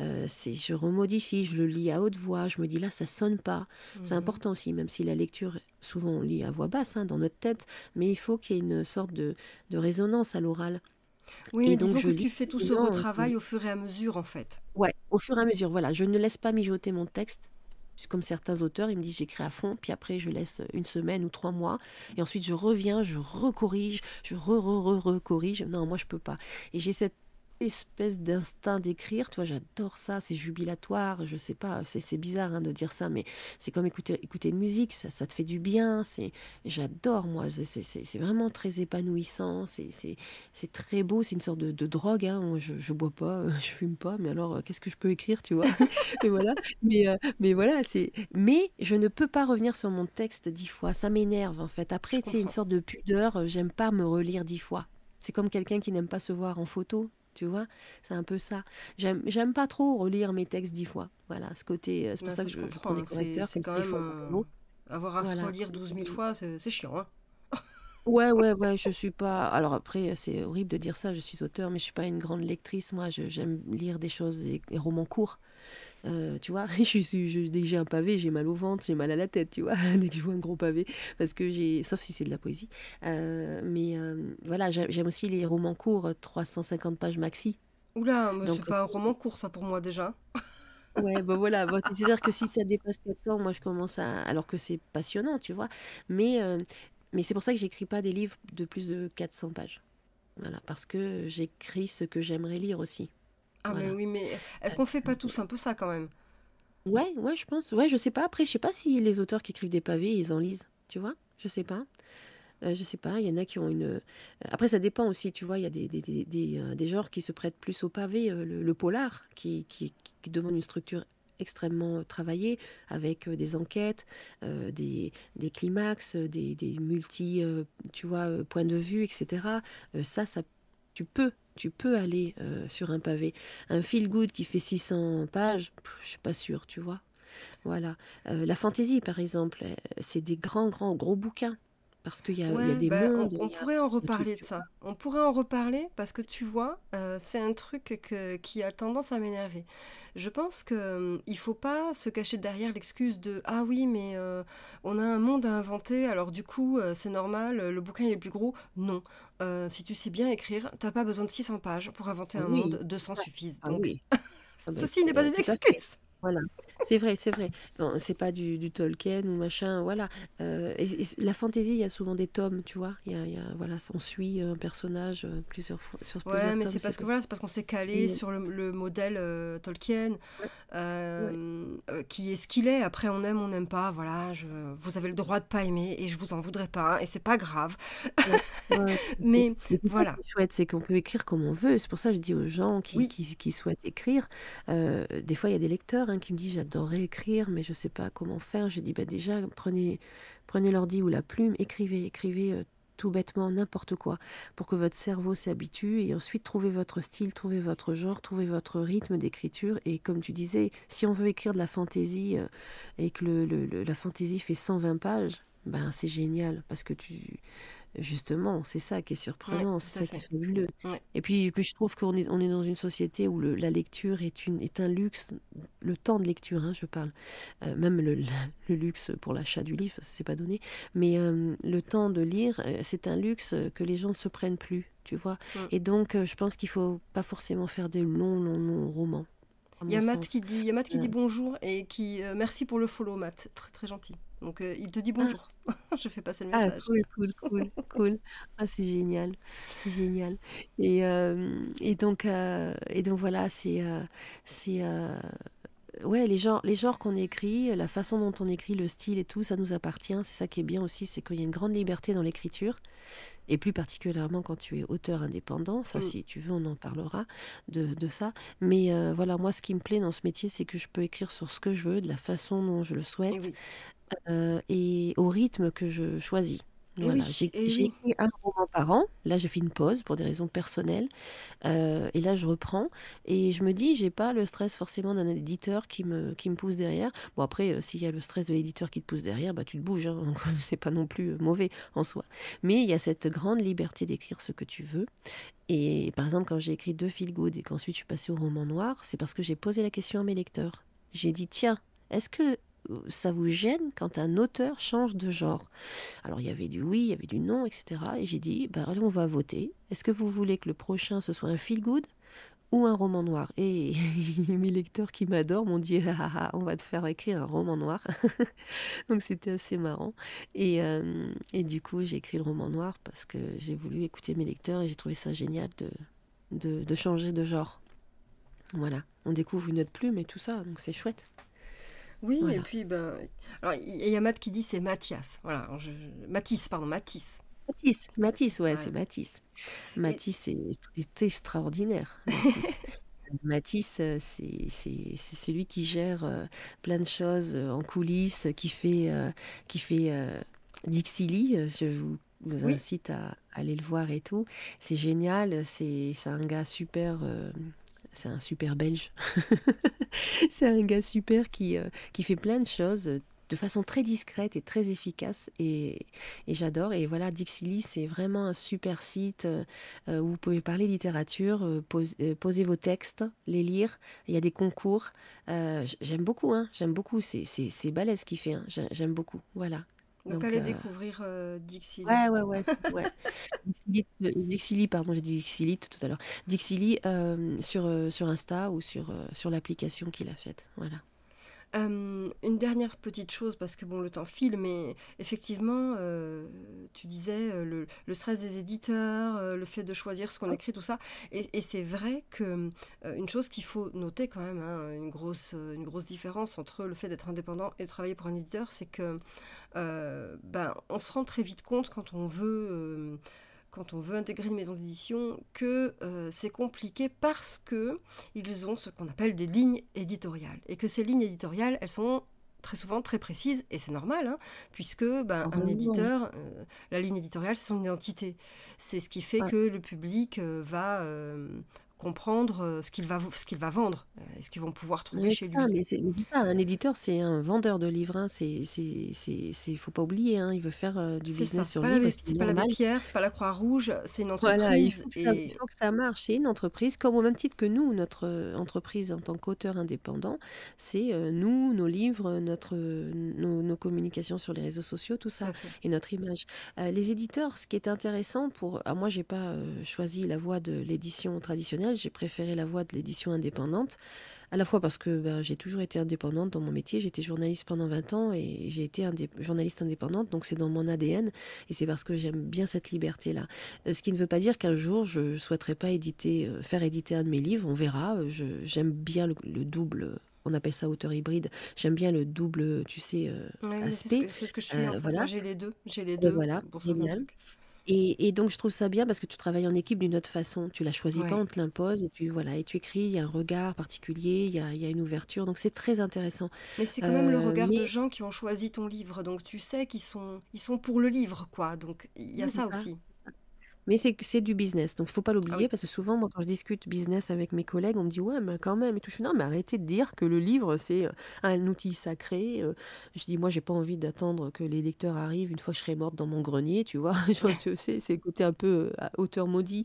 Euh, je remodifie, je le lis à haute voix, je me dis là, ça sonne pas. C'est mhm. important aussi, même si la lecture, souvent on lit à voix basse hein, dans notre tête, mais il faut qu'il y ait une sorte de, de résonance à l'oral. Oui, donc disons que tu fais tout ce retravail au
fur et à mesure, en fait.
Ouais, au fur et à mesure, voilà. Je ne laisse pas mijoter mon texte. Comme certains auteurs, ils me disent j'écris à fond, puis après je laisse une semaine ou trois mois, et ensuite je reviens, je recorrige, je re re re corrige Non, moi je peux pas. Et j'ai cette espèce d'instinct d'écrire. Tu vois, j'adore ça, c'est jubilatoire. Je sais pas, c'est bizarre hein, de dire ça, mais c'est comme écouter, écouter de musique, ça, te fait du bien. C'est, j'adore moi, c'est vraiment très épanouissant. C'est très beau, c'est une sorte de, drogue. Hein. Je, bois pas, je fume pas, mais alors qu'est-ce que je peux écrire, tu vois Mais voilà, mais, euh, mais voilà, c'est. Mais je ne peux pas revenir sur mon texte dix fois, ça m'énerve en fait. Après, c'est une sorte de pudeur. J'aime pas me relire dix fois. C'est comme quelqu'un qui n'aime pas se voir en photo. Tu vois, c'est un peu ça. J'aime pas trop relire mes textes dix fois. Voilà, ce côté. Euh, c'est pour bah, ça que je prends des hein, correcteurs. C'est quand même. Euh,
avoir à se relire 12 000 fois, c'est chiant. Hein.
Ouais, ouais, ouais, je suis pas. Alors après, c'est horrible de dire ça, je suis auteur, mais je suis pas une grande lectrice. Moi, j'aime lire des choses, et romans courts. Euh, tu vois, je, dès que j'ai un pavé, j'ai mal au ventre, j'ai mal à la tête, tu vois, dès que je vois un gros pavé, parce que j'ai, sauf si c'est de la poésie. Euh, mais euh, voilà, j'aime aussi les romans courts, 350 pages maxi.
Oula, mais c'est pas un
roman court, ça pour moi déjà. Ouais, bah voilà, c'est-à-dire que si ça dépasse 400, moi je commence à. Alors que c'est passionnant, tu vois. Mais, mais c'est pour ça que j'écris pas des livres de plus de 400 pages. Voilà, parce que j'écris ce que j'aimerais lire aussi. Ah oui, mais est-ce euh, qu'on fait pas tous un peu ça quand même Ouais, ouais, je pense. Ouais, je sais pas. Après, je sais pas si les auteurs qui écrivent des pavés, ils en lisent. Tu vois Je sais pas. Euh, je sais pas, il y en a qui ont une. Euh, après, ça dépend aussi, tu vois, il y a des, des, genres qui se prêtent plus au pavé, le, polar, qui, demande une structure extrêmement travaillée, avec des enquêtes, des, climax, des, multi, tu vois, points de vue, etc. ça, ça tu peux tu peux aller euh, sur un pavé. Un feel good qui fait 600 pages, je suis pas sûr, tu vois. Voilà. Euh, la fantaisie, par exemple, euh, c'est des grands, grands, gros bouquins parce qu'il y, a des ben, mondes. On, pourrait en reparler
de ça. On pourrait en reparler parce que tu vois, euh, c'est un truc qui a tendance à m'énerver. Je pense qu'il hum, ne faut pas se cacher derrière l'excuse de Ah oui, mais euh, on a un monde à inventer, alors du coup, euh, c'est normal, le bouquin il est plus gros. Non. si tu sais bien écrire, tu t'as pas besoin de 600 pages pour inventer ah un monde, 200 suffisent. Ah Donc, ah
ben, ceci n'est pas une excuse. Voilà. C'est vrai, c'est vrai. Bon, c'est pas du, Tolkien ou machin, voilà. Euh, et, la fantaisie, il y a souvent des tomes, tu vois. Il y a, voilà, on suit un personnage euh, plusieurs fois sur ouais, mais c'est parce que voilà,
c'est parce qu'on s'est calé mmh. sur le, modèle euh, Tolkien, qui est ce qu'il est. Après, on aime, on n'aime pas. Voilà, je, vous avez le droit de pas aimer et je vous en voudrais pas hein, et c'est pas grave.
mais voilà. Ce chouette, c'est qu'on peut écrire comme on veut. C'est pour ça que je dis aux gens qui, souhaitent écrire. des fois, il y a des lecteurs hein, qui me disent j'adore réécrire, mais je ne sais pas comment faire. J'ai dit, bah déjà, prenez, prenez l'ordi ou la plume, écrivez, écrivez euh, tout bêtement n'importe quoi, pour que votre cerveau s'habitue et ensuite trouvez votre style, trouvez votre genre, trouvez votre rythme d'écriture. Et comme tu disais, si on veut écrire de la fantaisie euh, et que le, la fantaisie fait 120 pages, ben c'est génial parce que tu Justement, c'est ça qui est surprenant, c'est ça qui est fabuleux. Et puis, je trouve qu'on est, on est dans une société où la lecture est, une, est un luxe, le temps de lecture, hein, je parle, euh, même le, luxe pour l'achat du livre, ce n'est pas donné, mais le temps de lire, euh, c'est un luxe euh, que les gens ne se prennent plus, tu vois. Mmh. Et donc, je pense qu'il faut pas forcément faire des longs, longs, longs romans. Il y a Matt qui
dit, qui dit bonjour et qui merci pour le follow, Matt, très très gentil. Donc euh, il te dit ah. bonjour. je fais passer le ah, message.
Ah, cool, cool, cool, Ah, c'est génial, c'est génial. Et, euh, et donc euh, et donc voilà, c'est c'est ouais les genres les genres qu'on écrit, la façon dont on écrit, le style et tout, ça nous appartient. C'est ça qui est bien aussi, c'est qu'il y a une grande liberté dans l'écriture et plus particulièrement quand tu es auteur indépendant, ça mm. si tu veux on en parlera de, de ça, mais voilà moi ce qui me plaît dans ce métier c'est que je peux écrire sur ce que je veux, de la façon dont je le souhaite, euh, et au rythme que je choisis. Eh voilà. j'ai eh un roman par an. Là, j'ai fait une pause pour des raisons personnelles. Euh, et là, je reprends. Et je me dis, j'ai pas le stress forcément d'un éditeur qui me, qui me pousse derrière. Bon, après, euh, s'il y a le stress de l'éditeur qui te pousse derrière, bah, tu te bouges. Hein, c'est pas non plus mauvais en soi. Mais il y a cette grande liberté d'écrire ce que tu veux. Et par exemple, quand j'ai écrit deux feel good et qu'ensuite je suis passée au roman noir, c'est parce que j'ai posé la question à mes lecteurs. J'ai dit, tiens, est-ce que ça vous gêne quand un auteur change de genre Alors il y avait du oui, il y avait du non, etc. Et j'ai dit, ben, allez, on va voter. Est-ce que vous voulez que le prochain, ce soit un feel-good ou un roman noir. Et mes lecteurs qui m'adorent m'ont dit ah, ah, ah, on va te faire écrire un roman noir. Donc c'était assez marrant. Euh, et, du coup, j'ai écrit le roman noir parce que j'ai voulu écouter mes lecteurs et j'ai trouvé ça génial de, de changer de genre. Voilà, on découvre une autre plume et tout ça, donc c'est chouette.
Oui, et puis, ben, alors, il y a Matt qui dit c'est Mathias. Voilà, je, Matisse, pardon, Matisse. Matisse,
oui, ouais, c'est Matisse. Matisse est, extraordinaire. Matisse, euh, c'est celui qui gère euh, plein de choses euh, en coulisses, qui fait, qui fait Dixili. Je vous, incite à, à, aller le voir et tout. C'est génial. C'est un gars super c'est un super belge. c'est un gars super qui, euh, qui fait plein de choses euh, de façon très discrète et très efficace et, j'adore et voilà Dixili c'est vraiment un super site euh, où vous pouvez parler littérature poser vos textes les lire il y a des concours j'aime beaucoup hein. j'aime beaucoup c'est balèze ce qu'il fait hein. j'aime beaucoup voilà donc, Donc allez euh,
découvrir euh, Dixili. Ouais, ouais, ouais.
Euh, Dixili, pardon, j'ai dit Dixili tout à l'heure. Dixili euh, sur, sur Insta ou sur, sur l'application qu'il a faite. Voilà.
Euh, une dernière petite chose, parce que bon, le temps file, mais effectivement, euh, tu disais euh, le, stress des éditeurs, le fait de choisir ce qu'on écrit, tout ça. Et, c'est vrai qu'une chose qu'il faut noter quand même, hein, une, grosse, une grosse différence entre le fait d'être indépendant et de travailler pour un éditeur, c'est que ben, on se rend très vite compte quand on veut quand on veut intégrer une maison d'édition que euh, c'est compliqué parce que ils ont ce qu'on appelle des lignes éditoriales et que ces lignes éditoriales elles sont très souvent très précises et c'est normal hein, puisque ben, ah, un bah éditeur euh, la ligne éditoriale c'est son identité c'est ce qui fait que le public euh, va comprendre euh, ce qu'il va, ce qu'il va vendre, euh, ce qu'ils vont pouvoir trouver chez lui.
Mais c'est, ça, un éditeur, c'est un vendeur de livres. il hein, C'est, faut pas oublier, hein, il veut faire euh, du business ça, sur livres, C'est pas la
Pierre, c'est pas la Croix-Rouge, c'est une entreprise. il, faut et... ça, que
ça, marche, c'est une entreprise, comme au même titre que nous, notre entreprise en tant qu'auteur indépendant, c'est nous, nos livres, notre, nos, communications sur les réseaux sociaux, tout ça, et notre image. les éditeurs, ce qui est intéressant pour, ah, moi, j'ai pas choisi la voie de l'édition traditionnelle j'ai préféré la voie de l'édition indépendante, à la fois parce que ben, j'ai toujours été indépendante dans mon métier, j'étais journaliste pendant 20 ans et j'ai été journaliste indépendante, donc c'est dans mon ADN et c'est parce que j'aime bien cette liberté-là. Euh, ce qui ne veut pas dire qu'un jour je ne souhaiterais pas éditer, euh, faire éditer un de mes livres, on verra, euh, j'aime bien le, double on appelle ça auteur hybride. J'aime bien le double, tu sais, C'est ce, que je suis. voilà. J'ai les
deux. J'ai les deux. voilà, pour
et, donc je trouve ça bien parce que tu travailles en équipe d'une autre façon. Tu la choisis pas, on te l'impose et puis voilà et tu écris. Il y a un regard particulier, il y a, une ouverture, donc c'est très intéressant. Mais c'est quand même le euh, regard de gens
qui ont choisi ton livre, donc tu sais qu'ils sont, ils sont pour le livre, quoi. Donc il y a ça. aussi.
Mais c'est c'est du business, donc il faut pas ah l'oublier parce que souvent, moi, quand je discute business avec mes collègues, on me dit: «Ouais, mais quand même» et tout. «Non, mais arrêtez de dire que le livre, c'est, un outil sacré», je dis: «Moi, j'ai pas envie d'attendre que les lecteurs arrivent une fois que je serai morte dans mon grenier», tu vois? c'est côté un peu, à hauteur maudit.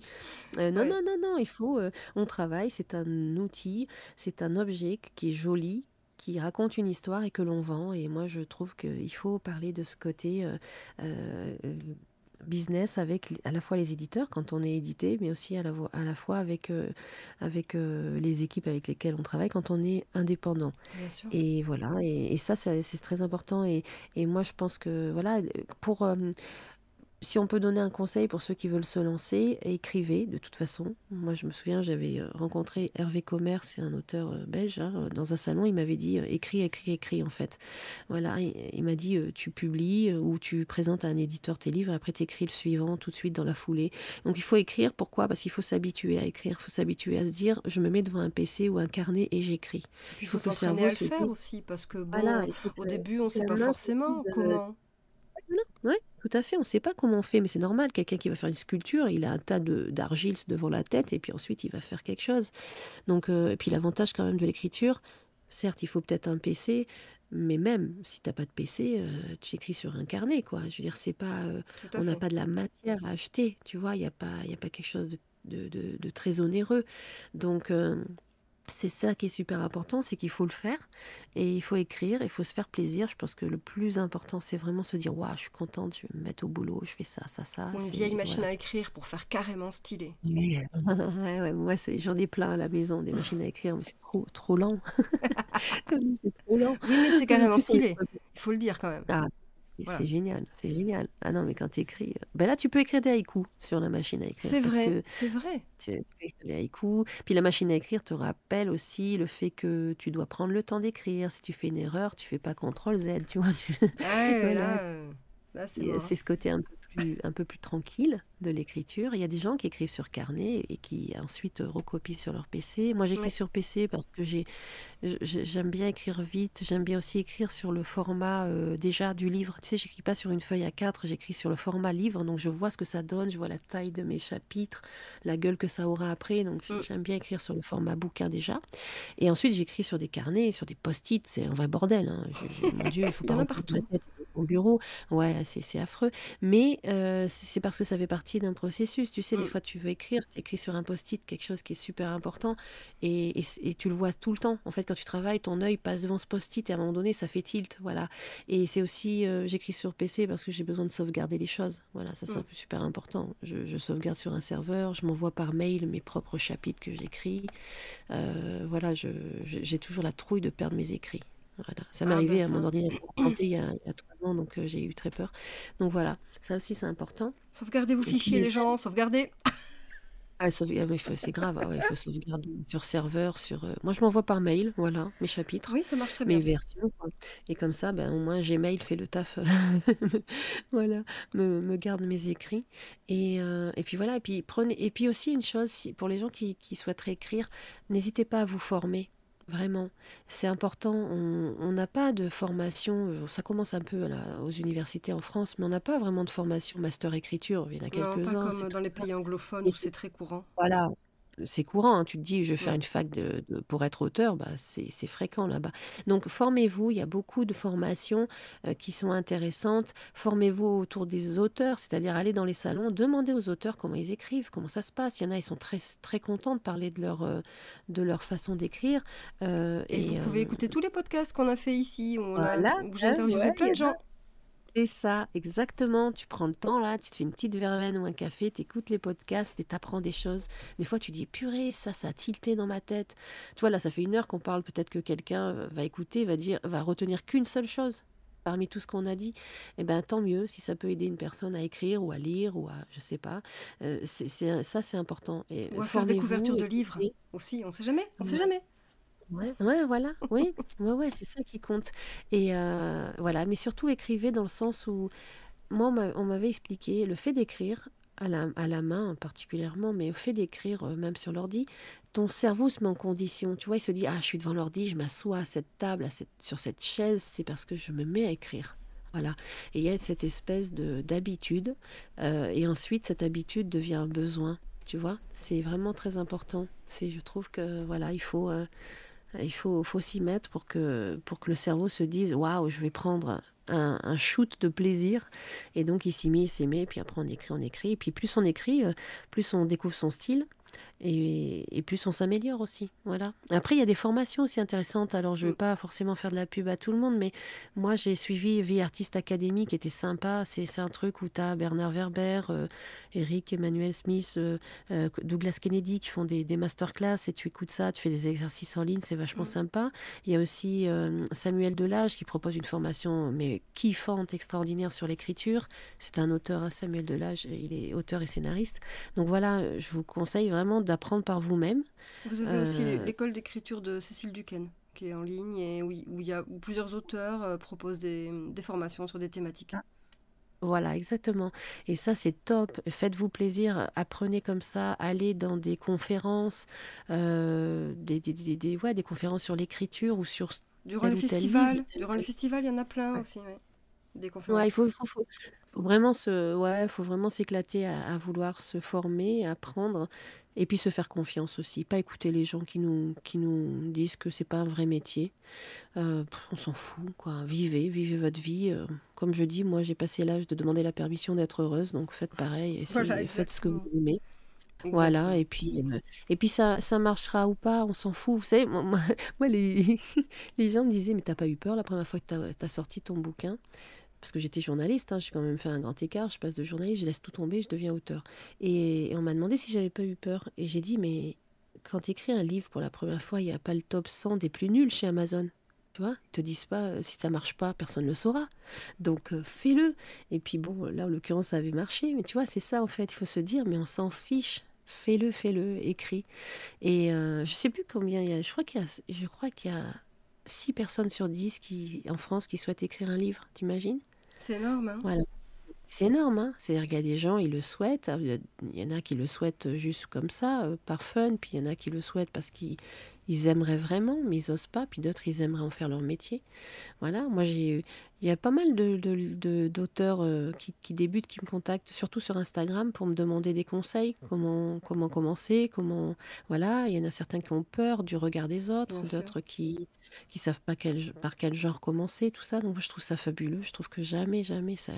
non, non, non, non, il faut, on travaille, c'est un outil, c'est un objet qui est joli, qui raconte une histoire et que l'on vend et moi, je trouve qu'il faut parler de ce côté, business avec à la fois les éditeurs quand on est édité, mais aussi à la, à la fois avec, euh, avec euh, les équipes avec lesquelles on travaille quand on est indépendant. Et voilà, et, ça c'est très important. Et, et, moi je pense que voilà, pour euh, si on peut donner un conseil pour ceux qui veulent se lancer, écrivez de toute façon. Moi, je me souviens, j'avais euh, rencontré Hervé commerce c'est un auteur euh, belge, hein, euh, dans un salon. Il m'avait dit écris, écris, écris, en fait. Voilà, il, m'a dit tu publies ou tu présentes à un éditeur tes livres, après tu écris le suivant tout de suite dans la foulée. Donc il faut écrire. Pourquoi Parce qu'il faut s'habituer à écrire, il faut s'habituer à se dire je me mets devant un PC ou un carnet et j'écris. Il faut, faut s'entraîner à le faire
aussi, parce que bon, au début, on ne sait pas forcément comment.
Tout à fait, on ne sait pas comment on fait, mais c'est normal. Quelqu'un qui va faire une sculpture, il a un tas d'argile devant la tête, et puis ensuite il va faire quelque chose. Donc, euh, et puis l'avantage quand même de l'écriture, certes, il faut peut-être un PC, mais même si t'as pas de PC, euh, tu écris sur un carnet, quoi. Je veux dire, c'est pas, euh, on n'a pas de la matière à acheter, tu vois. Il n'y a pas, il a pas quelque chose de, de très onéreux. Donc c'est ça qui est super important, c'est qu'il faut le faire et il faut écrire, il faut se faire plaisir. Je pense que le plus important, c'est vraiment se dire waouh, je suis contente, je vais me mettre au boulot, je fais ça, ça, ça. Une vieille machine à
écrire pour faire carrément stylé.
oui ouais, moi, j'en ai plein à la maison des machines à écrire, mais c'est trop, trop lent. c'est Oui, mais c'est carrément stylé. Il faut le dire quand même. Ah, c'est génial, c'est génial. Ah non, mais quand tu écris, euh, ben là, tu peux écrire des haïkus sur la machine à écrire. C'est vrai, c'est vrai. Tu peux écrire des haïkus. Puis la machine à écrire te rappelle aussi le fait que tu dois prendre le temps d'écrire. Si tu fais une erreur, tu fais pas ctrl Z, tu vois. Ah euh, c'est ce côté un peu plus tranquille de l'écriture. Il y a des gens qui écrivent sur carnet et qui ensuite recopient sur leur PC. Moi, j'écris sur PC parce que j'ai, j'aime bien écrire vite. J'aime bien aussi écrire sur le format euh, déjà du livre. Tu sais, j'écris pas sur une feuille à 4 j'écris sur le format livre. Donc, je vois ce que ça donne, je vois la taille de mes chapitres, la gueule que ça aura après. Donc, mm. j'aime bien écrire sur le format bouquin déjà. Et ensuite, j'écris sur des carnets, sur des post-it. C'est un vrai bordel. Hein. mon Dieu, il faut pas partout. au bureau. Ouais, c'est, affreux. Mais euh, c'est parce que ça fait partie d'un processus. Tu sais, des mmh. fois, tu veux écrire, tu sur un post-it quelque chose qui est super important et, tu le vois tout le temps. En fait, quand tu travailles, ton œil passe devant ce post-it et à un moment donné, ça fait tilt. Voilà. Et c'est aussi, euh, j'écris sur PC parce que j'ai besoin de sauvegarder les choses. Voilà, ça, c'est mmh. super important. Je, sauvegarde sur un serveur, je m'envoie par mail mes propres chapitres que j'écris. Euh, voilà, j'ai toujours la trouille de perdre mes écrits. Ça m'est ah, arrivé bah, à mon ordinateur il y a trois ans, donc euh, j'ai eu très peur. Donc voilà, ça aussi c'est important. Sauvegardez vos fichiers, les gens, sauvegardez. Ah, ah c'est grave, ah il faut sauvegarder sur serveur, sur. Euh, moi, je m'envoie par mail, voilà, mes chapitres, oui, ça marche mes versions, et comme ça, ben, au moins Gmail fait le taf, euh, voilà, me, garde mes écrits, et, et, puis voilà, et puis prenez, et puis aussi une chose, pour les gens qui, qui souhaiteraient écrire, n'hésitez pas à vous former. Vraiment, c'est important. On n'a pas de formation, euh, ça commence un peu aux universités en France, mais on n'a pas vraiment de formation master écriture. Il y en a quelques-uns, comme
dans les pays anglophones où c'est très courant.
voilà, c'est courant, hein, tu te dis, je vais faire une fac de, pour être auteur, bah, c'est fréquent là-bas. Donc, formez-vous, il y a beaucoup de formations qui sont intéressantes. Formez-vous autour des auteurs, c'est-à-dire aller dans les salons, demander aux auteurs comment ils écrivent, comment ça se passe. Il y en a, ils sont très, très contents de parler de leur, de leur façon d'écrire. Et vous pouvez
écouter tous les podcasts qu'on a fait ici, où j'ai ah interviewé plein de gens.
Et ça, exactement. Tu prends le temps là, tu te fais une petite verveine ou un café, tu écoutes les podcasts et t'apprends des choses. Des fois, tu dis purée, ça, ça a tilté dans ma tête. Tu vois, là, ça fait une heure qu'on parle. Peut-être que quelqu'un va écouter, va dire, va retenir qu'une seule chose parmi tout ce qu'on a dit, eh bien, tant mieux si ça peut aider une personne à écrire ou à lire ou à je sais pas. Euh, c'est, ça c'est important. Et ou faire des couvertures de livres aussi, on sait jamais, on sait mm. jamais. Ouais, voilà, oui, ouais, ouais, c'est ça qui compte. Et voilà, mais surtout écrivez dans le sens où moi, on m'avait expliqué le fait d'écrire à la à la main particulièrement, mais le fait d'écrire, même sur l'ordi, ton cerveau se met en condition. Tu vois? Il se dit: «Ah, je suis devant l'ordi, je m'assois à cette table, à cette sur cette chaise, c'est parce que je me mets à écrire». Voilà et il y a cette espèce de d'habitude, et ensuite cette habitude devient un besoin, tu vois? C'est vraiment très important. C'est je trouve que voilà, il faut, il faut, faut s'y mettre pour que, le cerveau se dise waouh, je vais prendre un, un, shoot de plaisir. Et donc il s'y met, il s'y met, puis après on écrit, on écrit. Et puis plus on écrit, euh, plus on découvre son style. Et, plus on s'améliore aussi. Voilà. Après, il y a des formations aussi intéressantes. Alors, je ne vais mm. pas forcément faire de la pub à tout le monde, mais moi, j'ai suivi Vie Artiste Academy qui était sympa. C'est un truc où tu as Bernard Werber, euh, Eric, Emmanuel Smith, euh, euh, Douglas Kennedy qui font des, des, masterclass et tu écoutes ça, tu fais des exercices en ligne, c'est vachement mm. sympa. Il y a aussi Samuel Delage qui propose une formation mais kiffante, extraordinaire sur l'écriture. C'est un auteur, hein, Samuel Delage, il est auteur et scénariste. Donc voilà, je vous conseille vraiment vraiment d'apprendre par vous-même. Vous avez aussi euh,
l'école d'écriture de Cécile Duquesne qui est en ligne et où, il y a, plusieurs auteurs euh, proposent des, formations sur des thématiques.
Voilà, exactement. Et ça, c'est top. Faites-vous plaisir, apprenez comme ça, allez dans des conférences, euh, des, des, des, conférences sur l'écriture ou sur... Durant le festival,
durant le festival, il y en a plein aussi. il faut,
vraiment se, ouais, faut vraiment s'éclater à, vouloir se former, apprendre. Et puis se faire confiance aussi, pas écouter les gens qui nous, qui nous disent que c'est pas un vrai métier. Euh, on s'en fout, quoi. Vivez, vivez votre vie. Euh. Comme je dis, moi j'ai passé l'âge de demander la permission d'être heureuse, donc faites pareil, faites ce que vous aimez. Voilà, et puis, euh, et puis ça, marchera ou pas, on s'en fout. Vous savez, moi, les, gens me disaient, mais t'as pas eu peur la première fois que t'as as sorti ton bouquin parce que j'étais journaliste, hein, j'ai quand même fait un grand écart, je passe de journaliste, je laisse tout tomber, je deviens auteur. Et, on m'a demandé si j'avais pas eu peur. Et j'ai dit, mais quand tu écris un livre pour la première fois, il n'y a pas le top 100 des plus nuls chez Amazon. Tu vois, ils te disent pas, euh, si ça marche pas, personne ne le saura. Donc euh, fais-le. Et puis bon, là, en l'occurrence, ça avait marché. Mais tu vois, c'est ça en fait, il faut se dire, mais on s'en fiche. Fais-le, fais-le, écris. Et euh, je sais plus combien il y a, je crois qu'il y a 6 personnes sur 10 qui, en France qui souhaitent écrire un livre, t'imagines
C'est énorme.
C'est énorme, hein, hein c'est-à-dire qu'il y a des gens, ils le souhaitent, euh, il y en a qui le souhaitent juste comme ça, euh, par fun, puis il y en a qui le souhaitent parce qu'ils aimeraient vraiment, mais ils n'osent pas, puis d'autres, ils aimeraient en faire leur métier. Voilà, moi, j'ai, il y a pas mal de, d'auteurs euh, qui, débutent, qui me contactent, surtout sur Instagram, pour me demander des conseils, comment, comment commencer, comment... Voilà, il y en a certains qui ont peur du regard des autres, d'autres qui qui savent pas par quel genre commencer, tout ça. Donc je trouve ça fabuleux. Je trouve que jamais, jamais ça,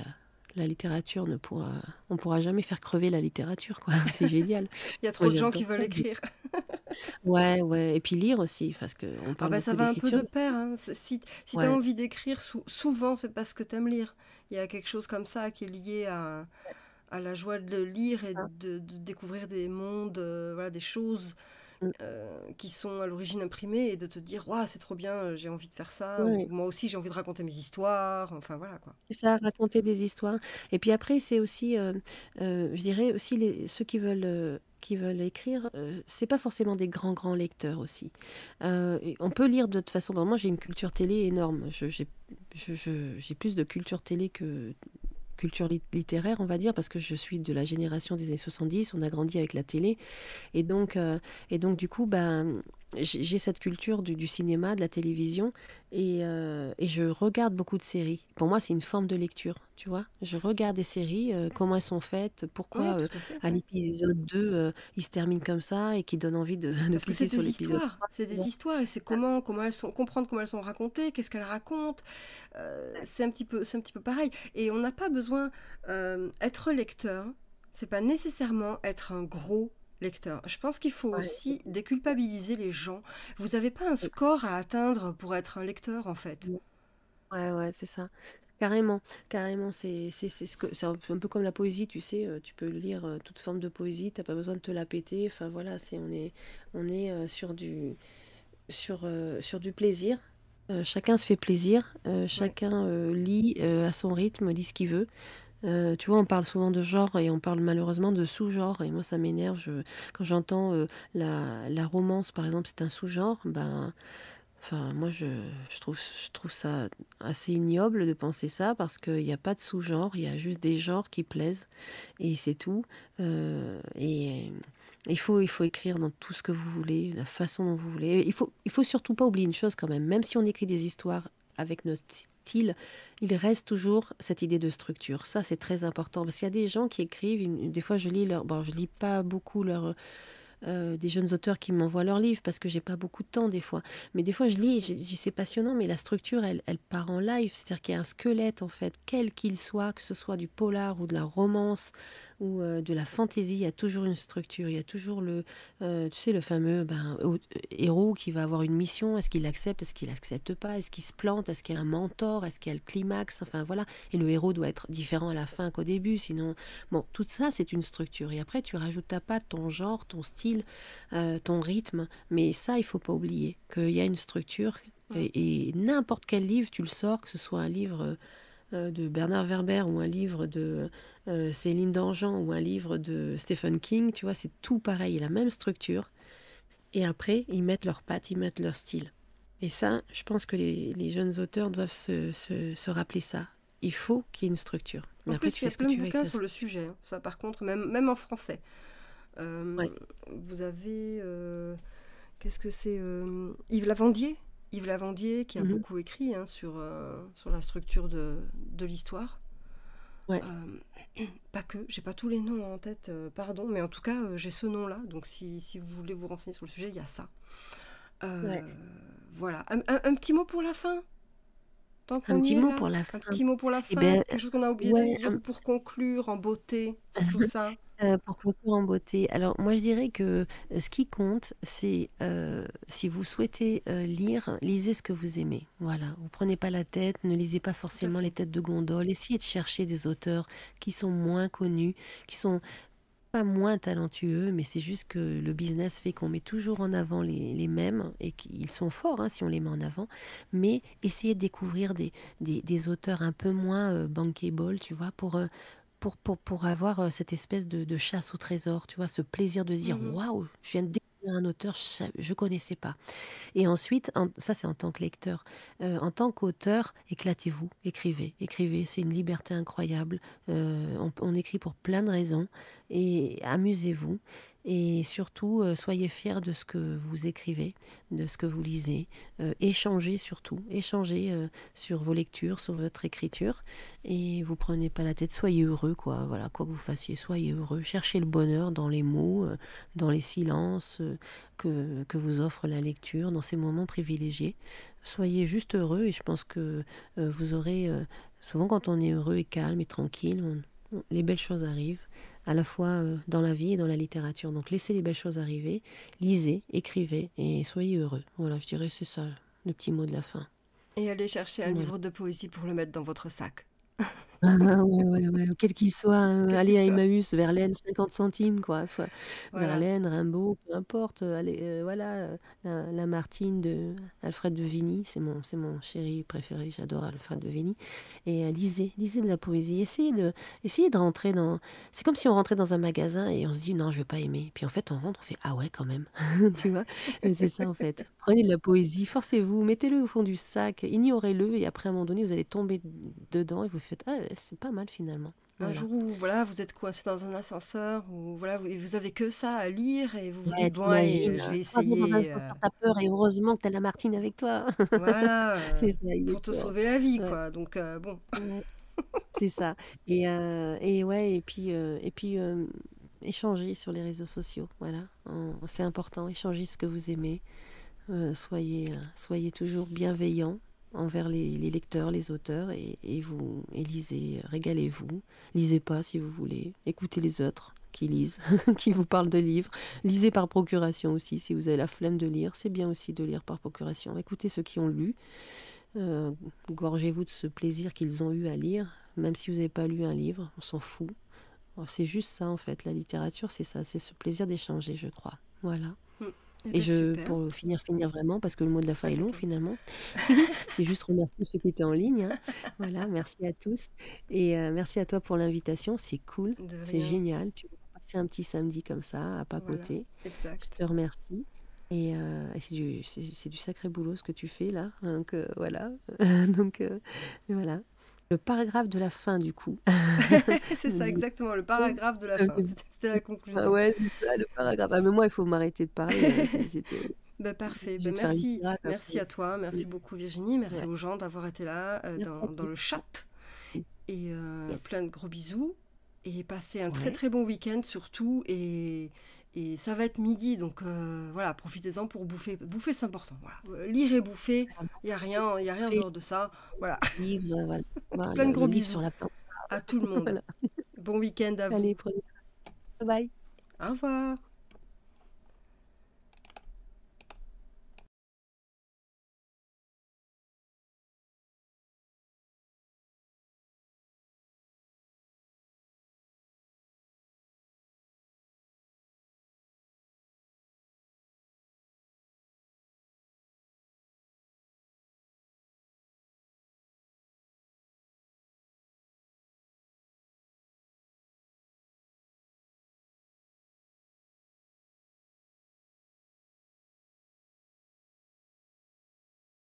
la littérature ne pourra, on pourra jamais faire crever la littérature, quoi. C'est génial. Il y a trop de gens qui veulent écrire. ouais, ouais. Et puis lire aussi, parce que ah parle bah, ça va un peu de
pair. Hein. Si, si tu as envie d'écrire, souvent c'est parce que tu aimes lire. Il y a quelque chose comme ça qui est lié à, la joie de lire et ah. de, découvrir des mondes, euh, voilà, des choses. Mm. Euh, qui sont à l'origine imprimées et de te dire c'est trop bien euh, j'ai envie de faire ça moi aussi j'ai envie de raconter mes histoires enfin voilà
quoi ça raconter des histoires et puis après c'est aussi euh, je dirais aussi les, ceux qui veulent qui veulent écrire, ce c'est pas forcément des grands grands lecteurs aussi. on peut lire de toute façon. moi, j'ai une culture télé énorme. j'ai, plus de culture télé que culture littéraire, on va dire, parce que je suis de la génération des années 70, on a grandi avec la télé. Et donc, euh, et donc du coup, ben j'ai cette culture du, cinéma, de la télévision, euh, et, je regarde beaucoup de séries. Pour moi, c'est une forme de lecture, tu vois. Je regarde des séries, euh, comment elles sont faites, pourquoi euh, un à, l'épisode 2, il se termine comme ça et qui donne envie de, de Parce que c'est des histoires,
c'est des histoires, et c'est comment, comment elles sont, comprendre comment elles sont racontées, qu'est-ce qu'elles racontent. c'est un, petit peu, un petit peu pareil. Et on n'a pas besoin être lecteur, c'est pas nécessairement être un gros je pense qu'il faut aussi déculpabiliser les gens. Vous n'avez
pas un score à atteindre pour être un lecteur, en fait. Ouais, ouais, c'est ça. Carrément, carrément, c'est ce c'est un peu comme la poésie, tu sais, euh, tu peux lire euh, toute forme de poésie, tu n'as pas besoin de te la péter, enfin voilà, c'est on est on est euh, sur du sur du plaisir. chacun se fait plaisir, chacun lit à son rythme, lit ce qu'il veut. Euh, tu vois, on parle souvent de genre et on parle malheureusement de sous-genre. Et moi, ça m'énerve. quand j'entends euh, la, romance, par exemple, c'est un sous-genre, ben, enfin, moi, je, trouve, je trouve ça assez ignoble de penser ça parce qu'il n'y a pas de sous-genre, il y a juste des genres qui plaisent et c'est tout. Euh, et. Il faut, il faut écrire dans tout ce que vous voulez, la façon dont vous voulez. Il faut, il faut surtout pas oublier une chose quand même, même si on écrit des histoires avec nos, il reste toujours cette idée de structure. Ça, c'est très important parce qu'il y a des gens qui écrivent, des fois je lis leur, bon, je lis pas beaucoup leur euh, des jeunes auteurs qui m'envoient leurs livres parce que j'ai pas beaucoup de temps des fois. Mais des fois, je lis, c'est passionnant, mais la structure, elle, elle part en live. C'est-à-dire qu'il y a un squelette, en fait, quel qu'il soit, que ce soit du polar ou de la romance ou euh, de la fantaisie, il y a toujours une structure. Il y a toujours le, euh, tu sais, le fameux ben, héros qui va avoir une mission. Est-ce qu'il accepte Est-ce qu'il accepte pas Est-ce qu'il se plante Est-ce qu'il y a un mentor Est-ce qu'il y a le climax Enfin, voilà. Et le héros doit être différent à la fin qu'au début. Sinon, bon, tout ça, c'est une structure. Et après, tu rajoutes ta patte, ton genre, ton style euh, ton rythme. Mais ça, il faut pas oublier qu'il y a une structure. Et, n'importe quel livre, tu le sors, que ce soit un livre euh, de Bernard Werber ou un livre de euh, Céline Dangean ou un livre de Stephen King, tu vois, c'est tout pareil, la même structure. Et après, ils mettent leur pattes, ils mettent leur style. Et ça, je pense que les, jeunes auteurs doivent se, rappeler ça. Il faut qu'il y ait une structure. en plus, il y a plein de bouquins sur
le sujet. Hein. Ça, par contre, même, même en français. Euh, vous avez. Euh, qu'est-ce que c'est euh, Yves Lavandier Yves Lavandier qui a mhm. beaucoup écrit hein, sur, sur la structure de, l'histoire. pas que, j'ai pas tous les noms en tête, pardon, mais en tout cas, j'ai ce nom-là. Donc, si, vous voulez vous renseigner sur le sujet, il y a ça. Voilà. Un, petit mot pour la fin un, petit mot pour la eh ben, fin un petit mot pour la fin. quelque chose qu'on a oublié de dire pour conclure en beauté, tout ça
pour conclure en beauté, alors moi je dirais que, ce qui compte, c'est, si vous souhaitez, lire, lisez ce que vous aimez. Voilà, vous prenez pas la tête, ne lisez pas forcément les têtes de gondole. Essayez de chercher des auteurs qui sont moins connus, qui sont pas moins talentueux, mais c'est juste que le business fait qu'on met toujours en avant les mêmes et qu'ils sont forts, hein, si on les met en avant. Mais essayez de découvrir des auteurs un peu moins, bankable, tu vois? Pour, pour, avoir euh, cette espèce de, chasse au trésor, tu vois, ce plaisir de dire mmh waouh, je viens de découvrir un auteur, je ne connaissais pas. Et ensuite, ça c'est en tant que lecteur, euh, en tant qu'auteur, éclatez-vous, écrivez, écrivez, c'est une liberté incroyable. Euh, on, on écrit pour plein de raisons et amusez-vous. Et surtout, euh, soyez fiers de ce que vous écrivez, de ce que vous lisez. Euh, échangez surtout, échangez euh, sur vos lectures, sur votre écriture. Et vous prenez pas la tête, soyez heureux, quoi. Voilà, quoi que vous fassiez, soyez heureux. Cherchez le bonheur dans les mots, dans les silences que, vous offre la lecture, dans ces moments privilégiés. Soyez juste heureux et je pense que vous aurez, souvent quand on est heureux et calme et tranquille, les belles choses arrivent à la fois euh, dans la vie et dans la littérature. Donc laissez les belles choses arriver, lisez, écrivez et soyez heureux. Voilà, je dirais c'est ça le petit mot de la fin.
Et allez chercher un livre de poésie pour le mettre dans votre sac.
Ah quel qu'il soit, euh, allez à Emmaüs, Verlaine, 50 centimes, quoi. Verlaine, Rimbaud, peu importe. Euh, allez, euh, voilà, la, Martine de Alfred de Vigny, c'est mon, c'est mon chéri préféré, j'adore Alfred de Vigny. Et lisez, lisez de la poésie, essayez de, de rentrer dans... C'est comme si on rentrait dans un magasin et on se dit, non, je ne veux pas aimer. Puis en fait, on rentre, on fait, ah ouais, quand même, tu vois? c'est ça, en fait. Prenez de la poésie, forcez-vous, mettez-le au fond du sac, ignorez-le, et après, à un moment donné, vous allez tomber dedans et vous faites, ah, c'est pas mal finalement. Un jour
où voilà, vous êtes coincé dans un ascenseur ou voilà, vous, vous avez que ça à lire et vous vous dites bon, je vais essayer. Dans un euh.
peur et heureusement que as la Martine avec toi. Voilà, euh, pour te sauver la vie quoi.
Donc euh, bon.
c'est ça. Et, et ouais et puis et puis échanger sur les réseaux sociaux. Voilà, c'est important. Échanger ce que vous aimez. soyez soyez toujours bienveillants envers les, lecteurs, les auteurs, et, vous lisez, régalez-vous. Lisez pas si vous voulez, écoutez les autres qui lisent, qui vous parlent de livres. Lisez par procuration aussi, si vous avez la flemme de lire, c'est bien aussi de lire par procuration. Écoutez ceux qui ont lu, euh, gorgez-vous de ce plaisir qu'ils ont eu à lire, même si vous n'avez pas lu un livre, on s'en fout. C'est juste ça en fait, la littérature c'est ça, c'est ce plaisir d'échanger je crois. Voilà. Eh et ben, je, pour finir, finir vraiment, parce que le mot de la fin est long finalement, c'est juste remercier ceux qui étaient en ligne. Hein. Voilà, merci à tous. Et euh, merci à toi pour l'invitation, c'est cool, c'est génial. c'est un petit samedi comme ça, à Voilà, papoter. Je te remercie. Et, euh, c'est du, du sacré boulot ce que tu fais là. Hein, que, voilà. donc euh, voilà, le paragraphe de la fin, du coup. c'est ça, exactement, le paragraphe de la fin. Euh, c'était la conclusion. Ah ouais, le paragraphe. Ah, mais moi, il faut m'arrêter de parler. Hein,
bah, parfait. Bah, merci merci à toi. Merci beaucoup, Virginie. Merci aux gens d'avoir été là euh, dans, le chat. Et euh, plein de gros bisous. Et passez un très, très bon week-end, surtout. Et. Et ça va être midi, donc euh, voilà, profitez-en pour bouffer. Bouffer, c'est important. Euh, lire et bouffer, ah il n'y a rien, y a rien dehors de ça. Voilà. Plein de gros bisous sur la à tout le monde. Bon week-end à vous. Allez, prenez. Bye. Au revoir.